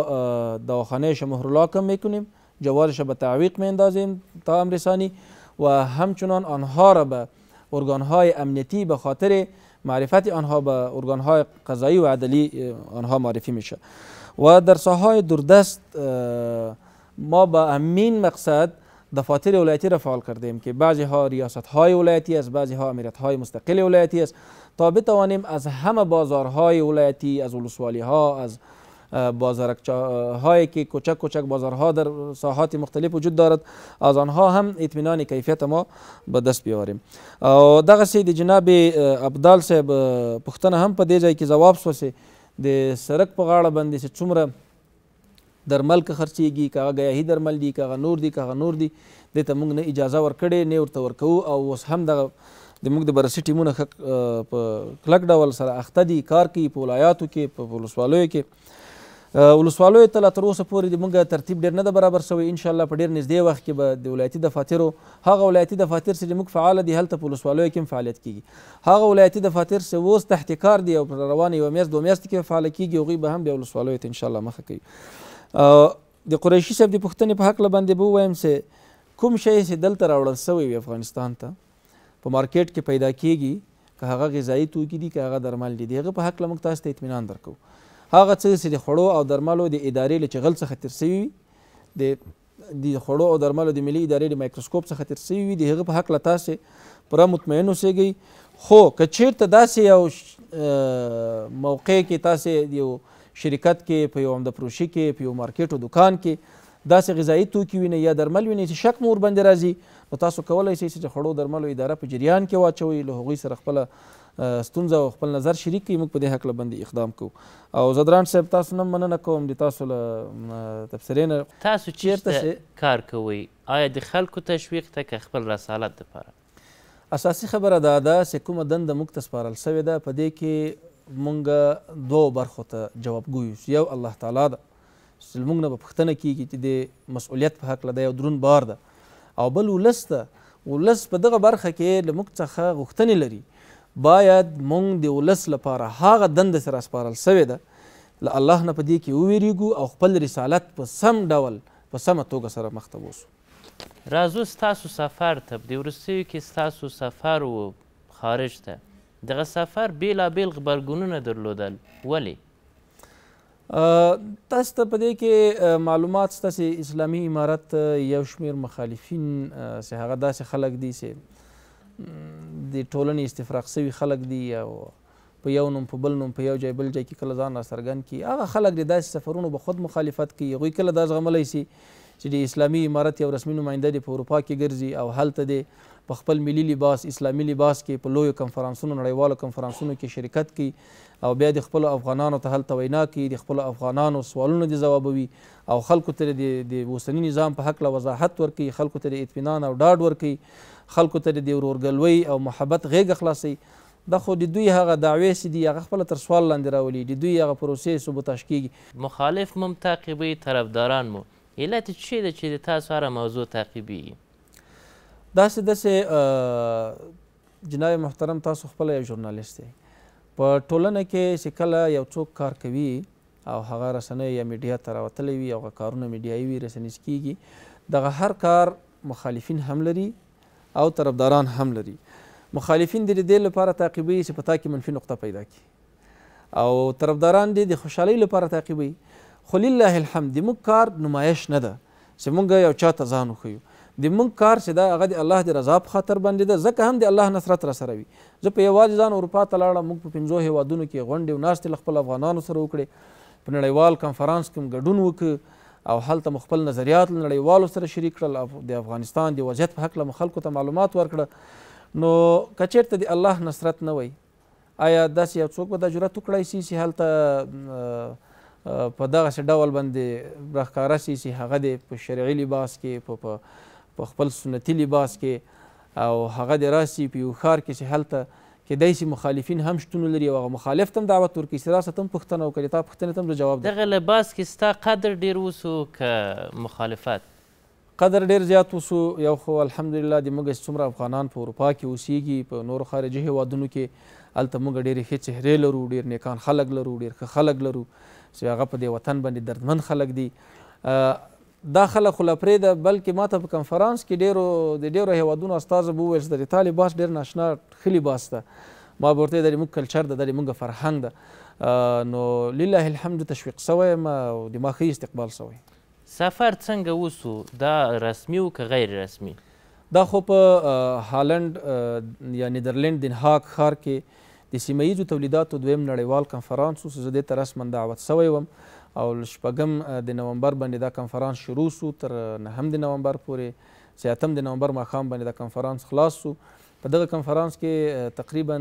دواخانهش مهرلا میکنیم جوارش را به تعویق میاندازیم تا امرسانی و همچنان آنها را به ارگانهای امنیتی به خاطر معرفت آنها به ارگانهای قضایی و عدلی آنها معرفی میشه و در ساهای دوردست ما به همین مقصد دفاتر ولایتی را فعال کردیم که بعضی ها ریاست های ولایتی است بعضی ها امیرت های مستقل ولایتی است تا بتوانیم از همه بازارهای ولایتی از ولسوالی ها از بازارهایی که کوچک کوچک بازارها در ساحات مختلف وجود دارد از آنها هم اطمینان کیفیت ما به دست بیاوریم دغسې د جناب ابدال صاحب پوښتنه هم په دې ځای کې ځواب شوه د سرک په غاړه باندې چې څومره درمل که خرڅېږي که هغه ګیاهي درمل دي که هغه نور دي که هغه نور دي دې ته موږ نه اجازه ورکړې نه ورته ورکوو او اوس هم دغه د موږ د بررسي ټیمونه ښه په کلک ډول سره اخته دي کار کوي په ولایاتو کې په ولسوالیو کې ولسوالیو ته لا تر اوسه پورې د موږ ترتیب ډېر نه ده برابر شوی انشاءالله په ډېر نږدې وخت کې به د ولایتي دفاترو هغه ولایتي دفاتر چې موږ فعاله دي هلته په ولسوالیو کې هم فعالیت کیږي هغه ولایتي دفاتر چې اوس تحت کار دي او روان یوه میاشت دوه میاشتې کې فعاله کیږي هغوی به هم بیا ولسوالیو ته انشاءالله مخه کوي د قریشي صاحب د پوښتنې په حق باندې به وایم چې کوم شی چې دلته راوړل سوی وي افغانستان ته په مارکیټ کې پیدا کیږي که هغه غذایی توکي دي که هغه درمل دي د هغه په حق موږ تاسو ته اطمینان درکو هغه څه چې د خوړو او درملو د ادارې له چغل څخه تیر سوي وي د د خوړو او درملو د ملي ادارې د مایکروسکوپ څخه تیر سوي وي د هغه په حق له تاسې پوره مطمئن اوسېږئ خو که چیرته داسې یو موقع کې تاسې یو شرکت کې په یو امده فروشي کې په یو مارکیټ او دکان کې داسې غذایی توکي وینئ یا درمل وینئ چې شک مو ورباندې راځي نو تاسو کولی سئ چې د خوړو درملو اداره په جریان کې واچوئ له هغوی سره خپله ستونزه او خپل نظر شریک کړي موږ په دې هکله باندې اقدام کوو او زدران صاحب تاسو نه مننه کوم د تاسو له تبصرې نه تاسو چیرته کار کوئ آیا د خلکو تشویق ته که خپل رسالت دپاره اساسي خبره دا ده چې کومه دنده موږ ته سپارل سوې ده په دې کې مونږ دوه برخو ته جوابګو یو یو الله تعالی ده چې موږ نه به پوښتنه کیږي چې د مسؤلیت په هکله دا یو درون بار ده او بل ولس ته ولس په دغه برخه کې له موږ څخه غوښتنې لري باید موږ د ولس لپاره هغه دنده سره سپارل سوې ده له الله نه په دې کې وویریږو او خپل رسالت په سم ډول په سمه توګه سره مخ ته بوسو راځو ستاسو سفر ته په دې وروستیو کې ستاسو سفر و خارج ته دغه سفر بیلابیل غبرګونونه درلودل ولې تاسو ته په دې کې معلومات ستاسې اسلامي امارت یو شمیر مخالفین چې هغه داسې خلک دي چې د ټولنې استفراق سوي خلک دي او په یو نوم په بل نوم په یو ځای بل ځای کې کله ځان راڅرګند کړي هغه خلک د داسې سفرونو به خود مخالفت کوي هغوی کله دا زغملی سي چې د اسلامي امارت یو رسمي نماینده دی په اروپا کې ګرځي او هلته دی په خپل ملي لباس اسلامي لباس کې په لویو کنفرانسونو نړیوالو کنفرانسونو کې شرکت کوي او بیا د خپل افغانانو ته هلته وینا کوي د خپل افغانانو سوالونه د ځوابوي او خلکو ته د اوسني نظام په هکله وضاحت ورکوي خلکو ته د اطمینان او ډاډ ورکوي خلکو ته د ورورګلوۍ او محبت غېږ خلاصوي دا خو د دوی هغه دعوې چې دي هغه خپله تر سوال لاندې راولي د دوی هغه پروسې ثبوتاش کیږي مخالف مم تعقیبوي طرفداران مو علت څه دی چې د تاسو هره موضوع تعقیبیږي داسې داسې جناب محترم تاسو خپله یو ژورنالیست دی په ټولنه کې چې کله یو څوک کار کوي او هغه رسنۍ یا میډیا ته راوتلی وي هغه کارونه میډیایي وي رسنیز کیږي دغه هر کار مخالفین هم لري او طرفداران هم لري مخالفین د دې لپاره تعقیبوي چې په تا کې منفي نقطه پیدا کړي او طرفداران دې د خوشحالۍ لپاره تعقیبوي خو لله الحمد زموږ کار نمایش نه ده چې موږ یو چا ته ځان وښیو د مونږ کار چې دا هغه د الله د رضا په خاطر باندې ده ځکه هم د الله نصرت را سره وي زه په یوازې ځان اروپا ته لاړم موږ په پنځو هیوادونو کې غونډې او ناستې خپل افغانانو سره وکړې په نړیوال کنفرانس کې هم ګډون وکړ او هلته مو خپل نظریات له نړیوالو سره شریک کړل د افغانستان د وضعیت په هکله مو خلکو ته معلومات ورکړه نو که چېرته د الله نصرت نه وي آیا داسې یو څوک به دا جرأت وکړی سي چې هلته په دغسې ډول باندې راښکاره سي چې هغه د په شرعي لباس کې په په خپل سنتي لباس کې او هغه د راسي په یو ښار کې چې هلته کېدای شي مخالفین هم شتون لري او هغه مخالف ته هم دعوت ورکړي چې راسه ته هم پوښتنه وکړې تا پوښتنې ته هم جواب دغه لباس کې ستا قدر ډېر وسو که مخالفت قدر ډېر زیات وسو یو خو الحمدلله د موږ څومره افغانان په اروپا کې اوسیږي په نورو خارجي هیوادونو کې هلته موږ ډېرې ښې چهرې لرو ډېر نیکان خلک لرو ډېر ښه خلک لرو چې هغه په دې وطن باندې دردمند خلک دي دا خلک خو له پرېږده بلکې ما ته په کنفرانس کې ډېرو د ډېرو هیوادونو استازو به وویل چې د تا لباس ډېر ناشنا ښه لباس ده ما به ورته ویل دا زموږ کلچر ده دا زموږ فرهنګ ده نو لله الحمد تشویق سوی یم او د ما ښه استقبال سوی سفر څنګه وسو دا رسمي و که غیر رسمي دا خو په هالند یا نیدرلند د هاک ښار کې د سیمه ییزو تولیداتو دویم نړیوال کنفرانس و زه دې ته رسما دعوت سوی وم او شپږم د نومبر باندې دا کنفرانس شروع سو تر نهم د نومبر پورې سیاتم د نومبر ماښام باندې دا کنفرانس خلاص سو په دغه کنفرانس کې تقریبا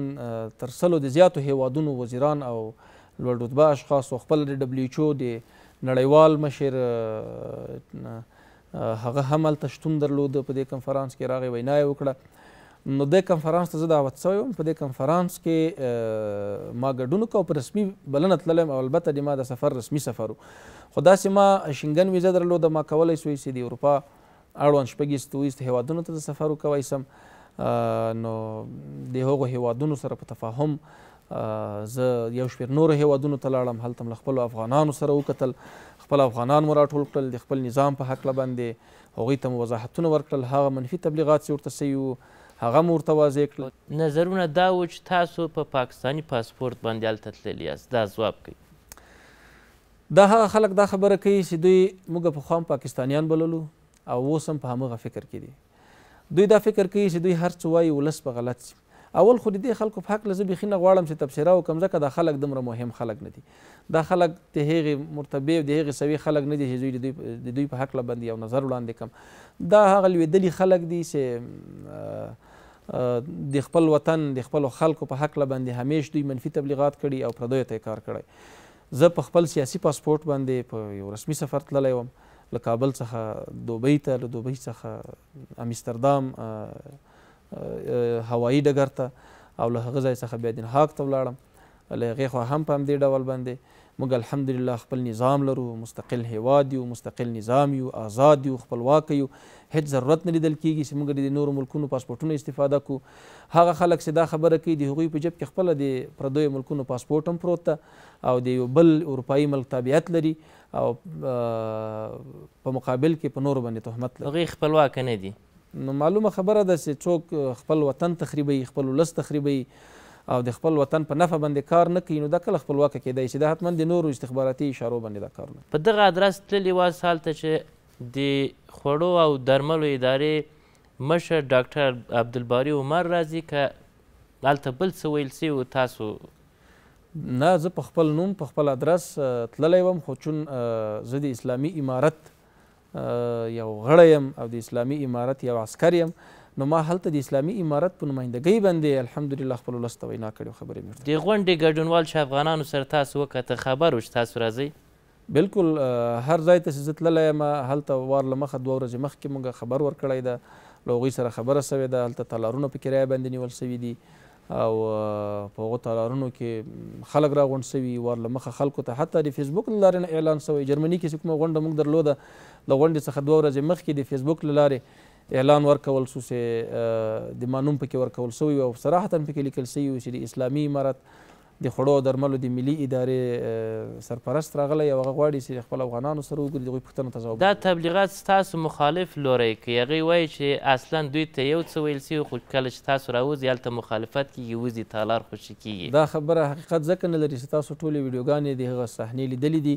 تر سلو د زیاتو هیوادونو وزیران او لوړ رتبه اشخاص او خپل د دبلیو د نړیوال مشر هغه هم هلته شتون درلود په دې کنفرانس کې راغی وینا یې وکړه نو د کنفرانس ته زه دعوت شوی وم په دې کنفرانس کې ما ګډون وکړ په رسمي بلنه تللم او البته د ما د سفر رسمي سفر و خو داسې ما شنګن ویزه درلوده ما کولی سوی چې د اروپا اړوند شپږیست اویست هیوادونو ته د سفر وکوی سم نو د هغو هیوادونو سره په تفاهم زه یو شمېر نورو هیوادونو ته لاړم هلته م له خپلو افغانانو سره وکتل خپل افغانان مو راټول کړل د خپل نظام په هکله باندې هغوی ته مو وضاحتونه ورکړل هغه منفي تبلیغات چې ورته سوي هغه مور توازی کړل نظرونه دا و چې تاسو په پا پاکستانی پاسپورت باندې هلته تللی یاست دا ځواب کوي دا هغه خلک دا خبره کوي چې دوی موږ پخوا هم پاکستانیان بللو او اوس هم په همغه فکر کې دي دوی دا فکر کوي چې دوی هر څه وایي ولس به غلط شي اول خو د دې خلکو په حق لزه بیخي نه غواړم چې تبصره وکړم ځکه دا خلک دومره مهم خلک نه دي دا خلک د هغې مرتبې او د هغې سوي خلک نه دي چې دوی د دوی په حقله باندې یو نظر وړاندې کړم دا هغه لوېدلي خلک دي چې د خپل وطن د خپل خلکو په حق باندې همیش دوی منفي تبلیغات کړي او پردیو ته کار کړي زه په خپل سیاسي پاسپورت باندې په یو رسمي سفر تللی وم له کابل څخه دوبۍ ته له دوبۍ څخه امستردام هوایي ډګر ته او له هغه ځای څخه بیا دنهاک ته ولاړم له هغې خوا هم په همدې ډول باندې موږ الحمدلله خپل نظام لرو مستقل هیواد یو مستقل نظام یو آزاد یو خپلواک یو هیڅ ضرورت نه لیدل کیږي چې موږ د نورو ملکونو پاسپورټونه استفاده کو هغه خلک چې دا خبره کوي د هغوی په جب کې خپله د پردیو ملکونو پاسپورټ هم پروت ده او د یو بل اروپایي ملک تابعیت لري او په مقابل کې په نورو باندې تهمت لري هغوی خپلواکه نه دي نو معلومه خبره ده چې څوک خپل وطن تخریبوي خپل ولس تخریبوي او د خپل وطن په نفع باندې کار نه کوي نو دا کله خپلواکه کیدای شي دا حتما د نورو استخباراتي اشارو باندې دا کار نه په دغه ادرس تللی واز هلته چې د خوړو او درملو ادارې مشر ډاکټر عبدالباری عمر راځي که هلته بل څه ویل سوي تاسو نه زه په خپل نوم په خپل ادرس تللی وم خو چون زه د اسلامي امارت یو غړی یم او د اسلامي امارت یو عسکر یم نو ما هلته د اسلامي امارت په نمایندګۍ باندې الحمدلله خپل ولس ته وینا کړې خبرې مې د غونډې ګډونوال چې افغانانو سره تاسو وکته خبر وش تاسو راځئ بلکل هر ځای ته چې زه تللی یم هلته وار له مخه دوه ورځې مخکې موږ خبر ورکړی ده له هغوی سره خبره سوې ده هلته تالارونه په کرایه باندې نیول سوي دي او په هغو تالارونو کې خلک راغونډ سوي ورله مخه خلکو ته حتی د فیسبوک له لارې اعلان سوی جرمني کې چې کومه غونډه موږ درلوده له غونډې څخه دوه ورځې مخکې د فیسبوک له لارې اعلان ورکول سو چې د ما نوم پکې ورکول سوی او صراحتا پکې لیکل سوی چې د اسلامي امارت د خوړو او درملو د ملي ادارې سرپرست راغلی او هغه غواړي چې خپل افغانانو سره وګوري د هغوی پوښتنو ته ځواب دا تبلیغات ستاسو مخالف لوری کوي هغوی وایي چې اصلا دوی ته یو څه ویل سوي خو کله چې تاسو راوځي هلته مخالفت کیږي وځي تالار خوشي کیږي دا خبره حقیقت ځکه نه لري چې تاسو ټولې ویډیوګانې د هغه صحنې لیدلې دي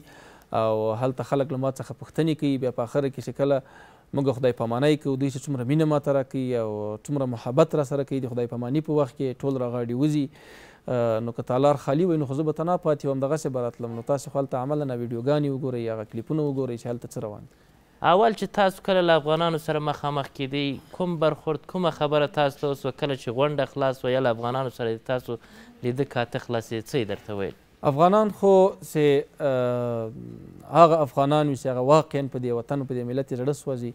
او هلته خلک له ما څخه پوښتنې کوي بیا په آخره کې چې کله موږ خدای پامانۍ کوو دوی چې څومره مینه ماته راکوي او څومره محبت را سره کوي د خدای پامانۍ په وخت کې ټول راغاډي وځي نو که تالار خالي وي نو خو زه به تنها پاتې وم دغسې به راتلم نو تاسو خو هلته عملاً ویډیوګانې وګورئ هغه کلیپونه وګورئ چې هلته څه روان دي اول چې تاسو کله له افغانانو سره مخامخ کیدی کوم برخورد کومه خبره تاسو ته اوس کله چې غونډه خلاص وه یا له افغانانو سره تاسو لیده کاته خلاصې څه درته ویل افغانان خو سه هغه افغانان وي چې هغه واقعا په دې وطن په دې ملت یې زړه سوځي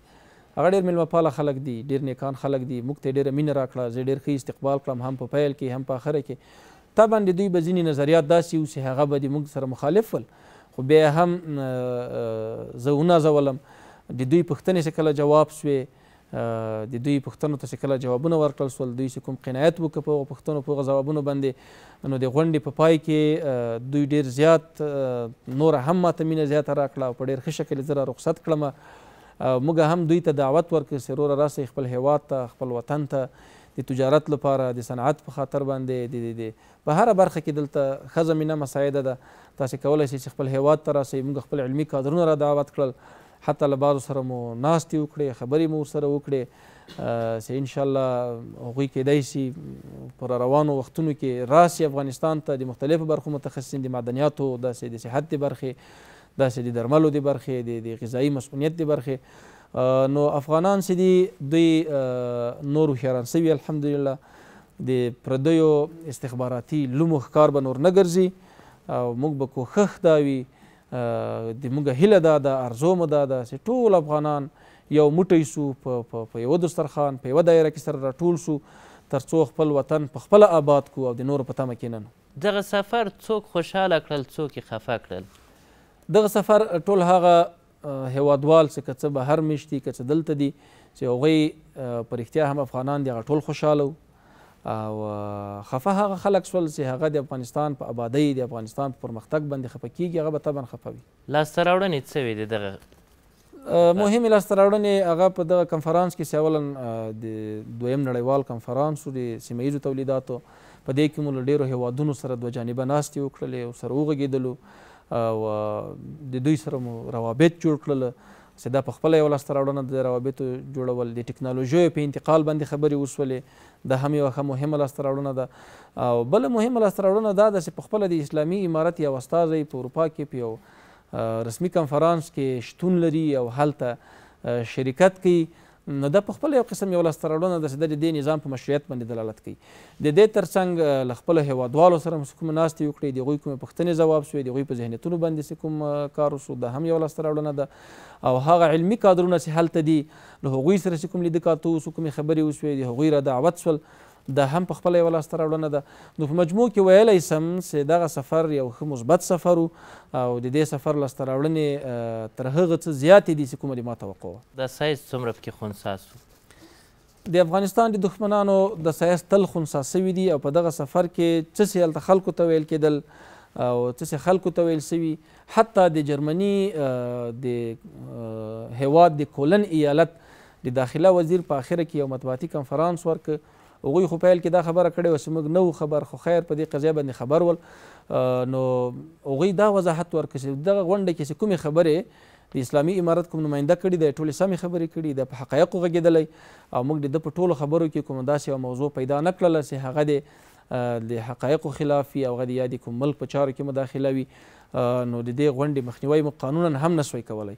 هغه ډېر میلمهپاله خلک دي ډېر نیکان خلک دي موږ ته ډېره مینه راکړه زه ډېر ښه استقبال کړم هم په پیل کې هم په آخره کې طبعا د دوی به ځینې نظریات داسې وو چې هغه به د موږ سره مخالف ول خو بیا هم زه ونازولم د دوی پوښتنې چې کله جواب سوې د دوی پوښتنو ته چې کله جوابونه ورکړل سول دوی چې کوم قنایت وکړ په پوښتنو په ځوابونو باندې نو د غونډې په پای کې دوی ډیر زیات نور هم ماته مینه زیاته راکړه په ډیر ښه شکل زه رخصت کړم موږ هم دوی ته دعوت ورکړ چې وروره راسئ خپل هیواد ته خپل وطن ته د تجارت لپاره د صنعت په خاطر باندې د په هر برخه کې دلته ښه زمینه مساعده ده تاسو کولی شئ چې خپل هیواد ته راسئ موږ خپل علمي کادرونه را دعوت کړل حتی له بعضو سره مو ناستې وکړې خبرې مو ورسره وکړې چې انشاءالله هغوی کیدای شي پر روانو وختونو کې راسي افغانستان ته د مختلفو برخو متخصصین د معدنیاتو داسې د صحت د برخې داسې د درملو د برخې د غذایي مسؤلیت د برخې نو افغانان چې دي دوی نور هوښیاران سوي الحمدلله د پردیو استخباراتي لومو ښکار به نور نه ګرځي او موږ به کوښښ داوي د موږ هیله دا ده ارزو مو دا ده چې ټول افغانان یو موټی سو په یوه دسترخوان په یوه دایره کې سره راټول سو تر څو خپل وطن په خپله آباد کو او د نورو په تمه کې نه دغه سفر څوک خوشحاله کړل څوک یې خفه کړل دغه سفر ټول هغه هیوادوال چې که څه بهر میشتي که څه دلته دي چې هغوی په رښتیا هم افغانان دي هغه ټول خوشحاله وو او خفه هغه خلک شول چې هغه د افغانستان په آبادۍ د افغانستان په پرمختګ باندې خفه کیږي هغه به طبعا خفه وي لاسته راوړنې څه وې د دغه مهمې لاسته راوړنې هغه په دغه کنفرانس کې چې اولا د دویم نړیوال کنفرانس و د سیمه ییزو تولیداتو په دې کې مو له ډېرو هیوادونو سره دوه جانبه ناستې وکړلې او سره وغږېدلو او د دوی سره مو روابط جوړ کړل سیدا په خپله یو لاسته راوړنه د روابطو جوړول د ټکنالوژیو په انتقال باندې خبرې وسولې د هم یوه ښه مهمه لاسته راوړنه ده او بله مهمه لاسته راوړنه دا ده چې په خپله د اسلامي امارت یو استازی په اروپا کې په یو رسمي کنفرانس کې شتون لري او هلته شرکت کوي نو دا په خپل یو قسم یو لاسته راوړنه ده چې د دې نظام په مشروعیت باندې دلالت کوي د دې تر څنګ له خپلو هیوادوالو سره کومې ناستې وکړې د هغوی کومې پوښتنې ځواب شوې د هغوی په ذهنیتونو باندې چې کوم کار وشو دا هم یو لاسته راوړنه ده او هغه علمي کادرونه چې هلته دي له هغوی سره چې کوم لیده کاته وسو کومې خبرې وشوې د هغوی را دعوت شول د هم په خپل یو لاسته راوړنه ده نو په مجموع کې ویلی سم چې دغه سفر یو ښه مثبت سفر او د دې سفر لاسته راوړنې تر هغه څه زیاتې دي چې کومه دې ما توقع وه د سایز څومره پکې خونساس د افغانستان د دښمنانو د سایز تل خونسا سوي دي او په دغه سفر کې څه سې هلته خلکو ته ویل کېدل او څه خلکو ته ویل سوي حتی د جرمني د هیواد د کولن ایالت د داخله وزیر په آخره کې یو مطبوعاتي کنفرانس ورک هغوی خو پیل کې دا خبره کړې وه چې موږ نه خبر خو خیر په دې قضیه باندې خبر ول نو هغوی دا وضاحت ورکړه چې دغه غونډه کې چې کومې خبرې د اسلامي امارت کوم نماینده کړي د ټولې سمې خبرې کړي د په حقایقو غږېدلی او موږ د په ټولو خبرو کې کومه داسې یوه موضوع پیدا نه کړله چې هغه د د حقایقو خلاف وي او هغه د یا د کوم ملک په چارو کې مداخله وي نو د دې غونډې مخنیوی مو قانونا هم نسوی کولی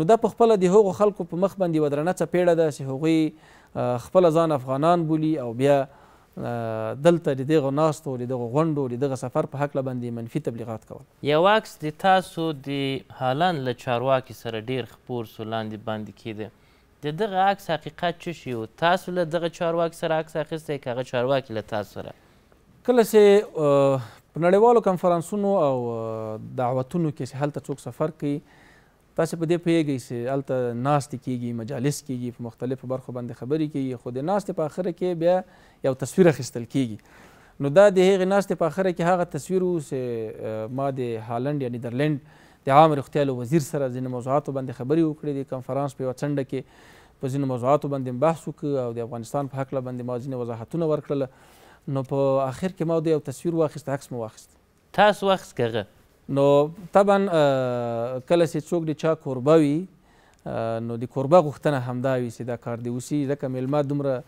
نو دا پخپله د هغو خلکو په مخ باندې یوه درنه څپېړه ده چې هغوی خپل ځان افغانان بولی او بیا دلته د دغه ناستو د دغه غونډو د دغه سفر په هکله باندې منفي تبلیغات کول یو عکس د تاسو د هالند له چارواکي سره ډیر خپور سو لاندې باندې کیده د دغه عکس حقیقت څه شی و تاسو له دغه چارواکي سره عکس اخیستی که هغه چارواکي له تاسو سره کله چې په نړیوالو کنفرانسونو او دعوتونو کې چې هلته څوک سفر کوي تاسو په دې پیږئ چې الته ناست کیږي مجالس کیږي په مختلفو برخو باندې خبرې کیږي خو د ناست په اخره کې بیا یو تصویر اخیستل کیږي نو دا د هغې ناست په اخره کې هغه تصویر چې ما د هالند یا نیدرلند د عام روغتیا له وزیر سره ځینې موضوعاتو باندې خبرې وکړې د کنفرانس په یوه څنډه کې په ځینو موضوعاتو باندې بحث وکړ او د افغانستان په هکله باندې ما ځینې وضاحتونه ورکړله نو په آخر کې ما د یو تصویر واخیست عکس مو واخیست تاسو واخیست که نو طبعا کله چې څوک د چا کوربه وي نو د کوربه غوښتنه همدا وي چې دا کار دې وسي ځکه میلمه دومره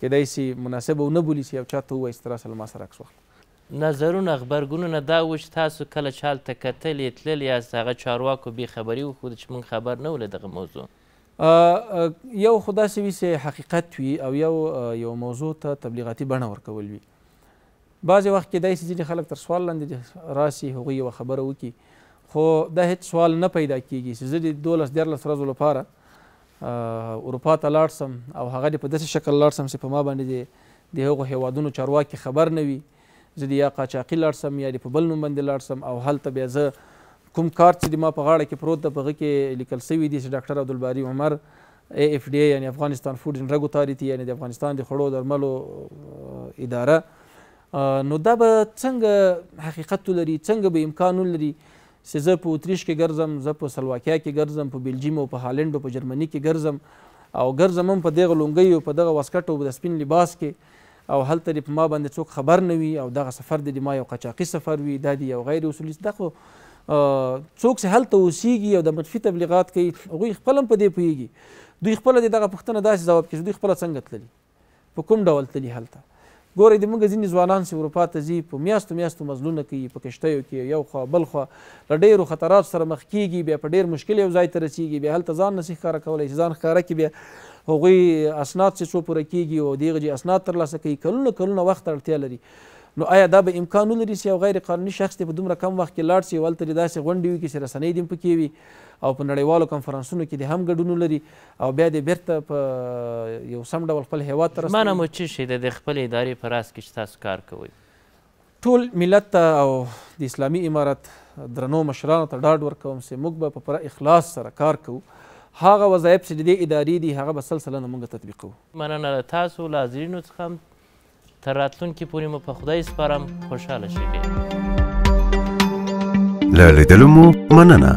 کیدای شي مناسبه ونه بولي چې یو چا ته ووایي چې ته راسه له ما سره عکس واخله نظرونه غبرګونونه دا و چې تاسو کله چې هلته کتلې تلل یاست هغه چارواکو بې خبري وښوده چې موږ خبر نه ولې دغه موضوع یو خو داسې وي چې حقیقت وي او یو یو موضوع ته تبلیغاتي بڼه ورکول وي بعضې وخت کې داسې ځینې خلک تر سوال لاندې راسي هغوی یوه خبره وکړي خو دا هیڅ سوال نه پیدا کیږي چې زه د دولس دیارلس ورځو لپاره اروپا ته لاړ سم او هغه دې په داسې شکل لاړ سم چې په ما باندې د هغو هیوادونو چارواکي خبر نه وي زه د یا قاچاقي لاړ سم یا د په بل نوم باندې لاړ سم او هلته بیا زه کوم کار چې د ما په غاړه کې پروت ده په هغه کې لیکل سوي دي چې ډاکټر عبدالباري عمر ای اف ډي یعنې افغانستان فود اینډ رګوتاریټي یعنې د افغانستان د خوړو درملو اداره نو دا به څنګه حقیقت ولري څنګه به امکان ولري چې زه په اتریش کې ګرځم زه په سلواکیا کې ګرځم په بلجیم او په هالند او په جرمني کې ګرځم او ګرځم هم په دغه لونګۍ او په دغه واسکټ او د سپین لباس کې او هلته دې په ما باندې څوک خبر نه وي او دغه سفر د ما یو قاچاقي سفر وي دا دی یو غیر اصولي دا خو څوک چې هلته اوسیږي او د منفي تبلیغات کوي هغوی خپل هم په دې پوهیږي دوی خپله د دغه پوښتنه داسې ځواب کوي چې دوی خپله څنګه تللي په کوم ډول تللي هلته ګورئ د موږ ځینې ځوانان چې اروپا ته ځي په میاشتو میاشتو مزلونه کوي په کښتیو کې یو خوا بل خوا له ډېرو خطراتو سره مخ کیږي بیا په ډېر مشکل یو ځای ته رسیږي بیا هلته ځان نه سي ښکاره کولی چې ځان ښکاره کړي بیا هغوی اسناد چې څو پوره کیږي او د هغه اسناد ترلاسه کوي کلونه کلونه وخت اړتیا لري نو آیا دا به امکان ولري چې یو غیر قانوني شخص په دومره کم وخت کې لاړ شي او هلته داسې غونډې وي کې چې رسنۍ دې پکې وي او په نړیوالو کنفرانسونو کې د هم ګډون لري او بیا د بیرته په یو سم ډول خپل هیواد ته رسمانه مو چې شي د خپل ادارې په راس کې چې تاسو کار کوئ ټول ملت ته او د اسلامي امارت درنو مشرانو ته ډاډ ورکوم چې موږ به په پوره اخلاص سره کار کوو هغه وظایف چې د دې ادارې دي هغه به سل سلنه موږ تطبیقوو مننه له تاسو له حاضرینو څخه هم تر راتلونکي پورې مو په خدای سپارم خوشحاله شئ له لیدلو مو مننه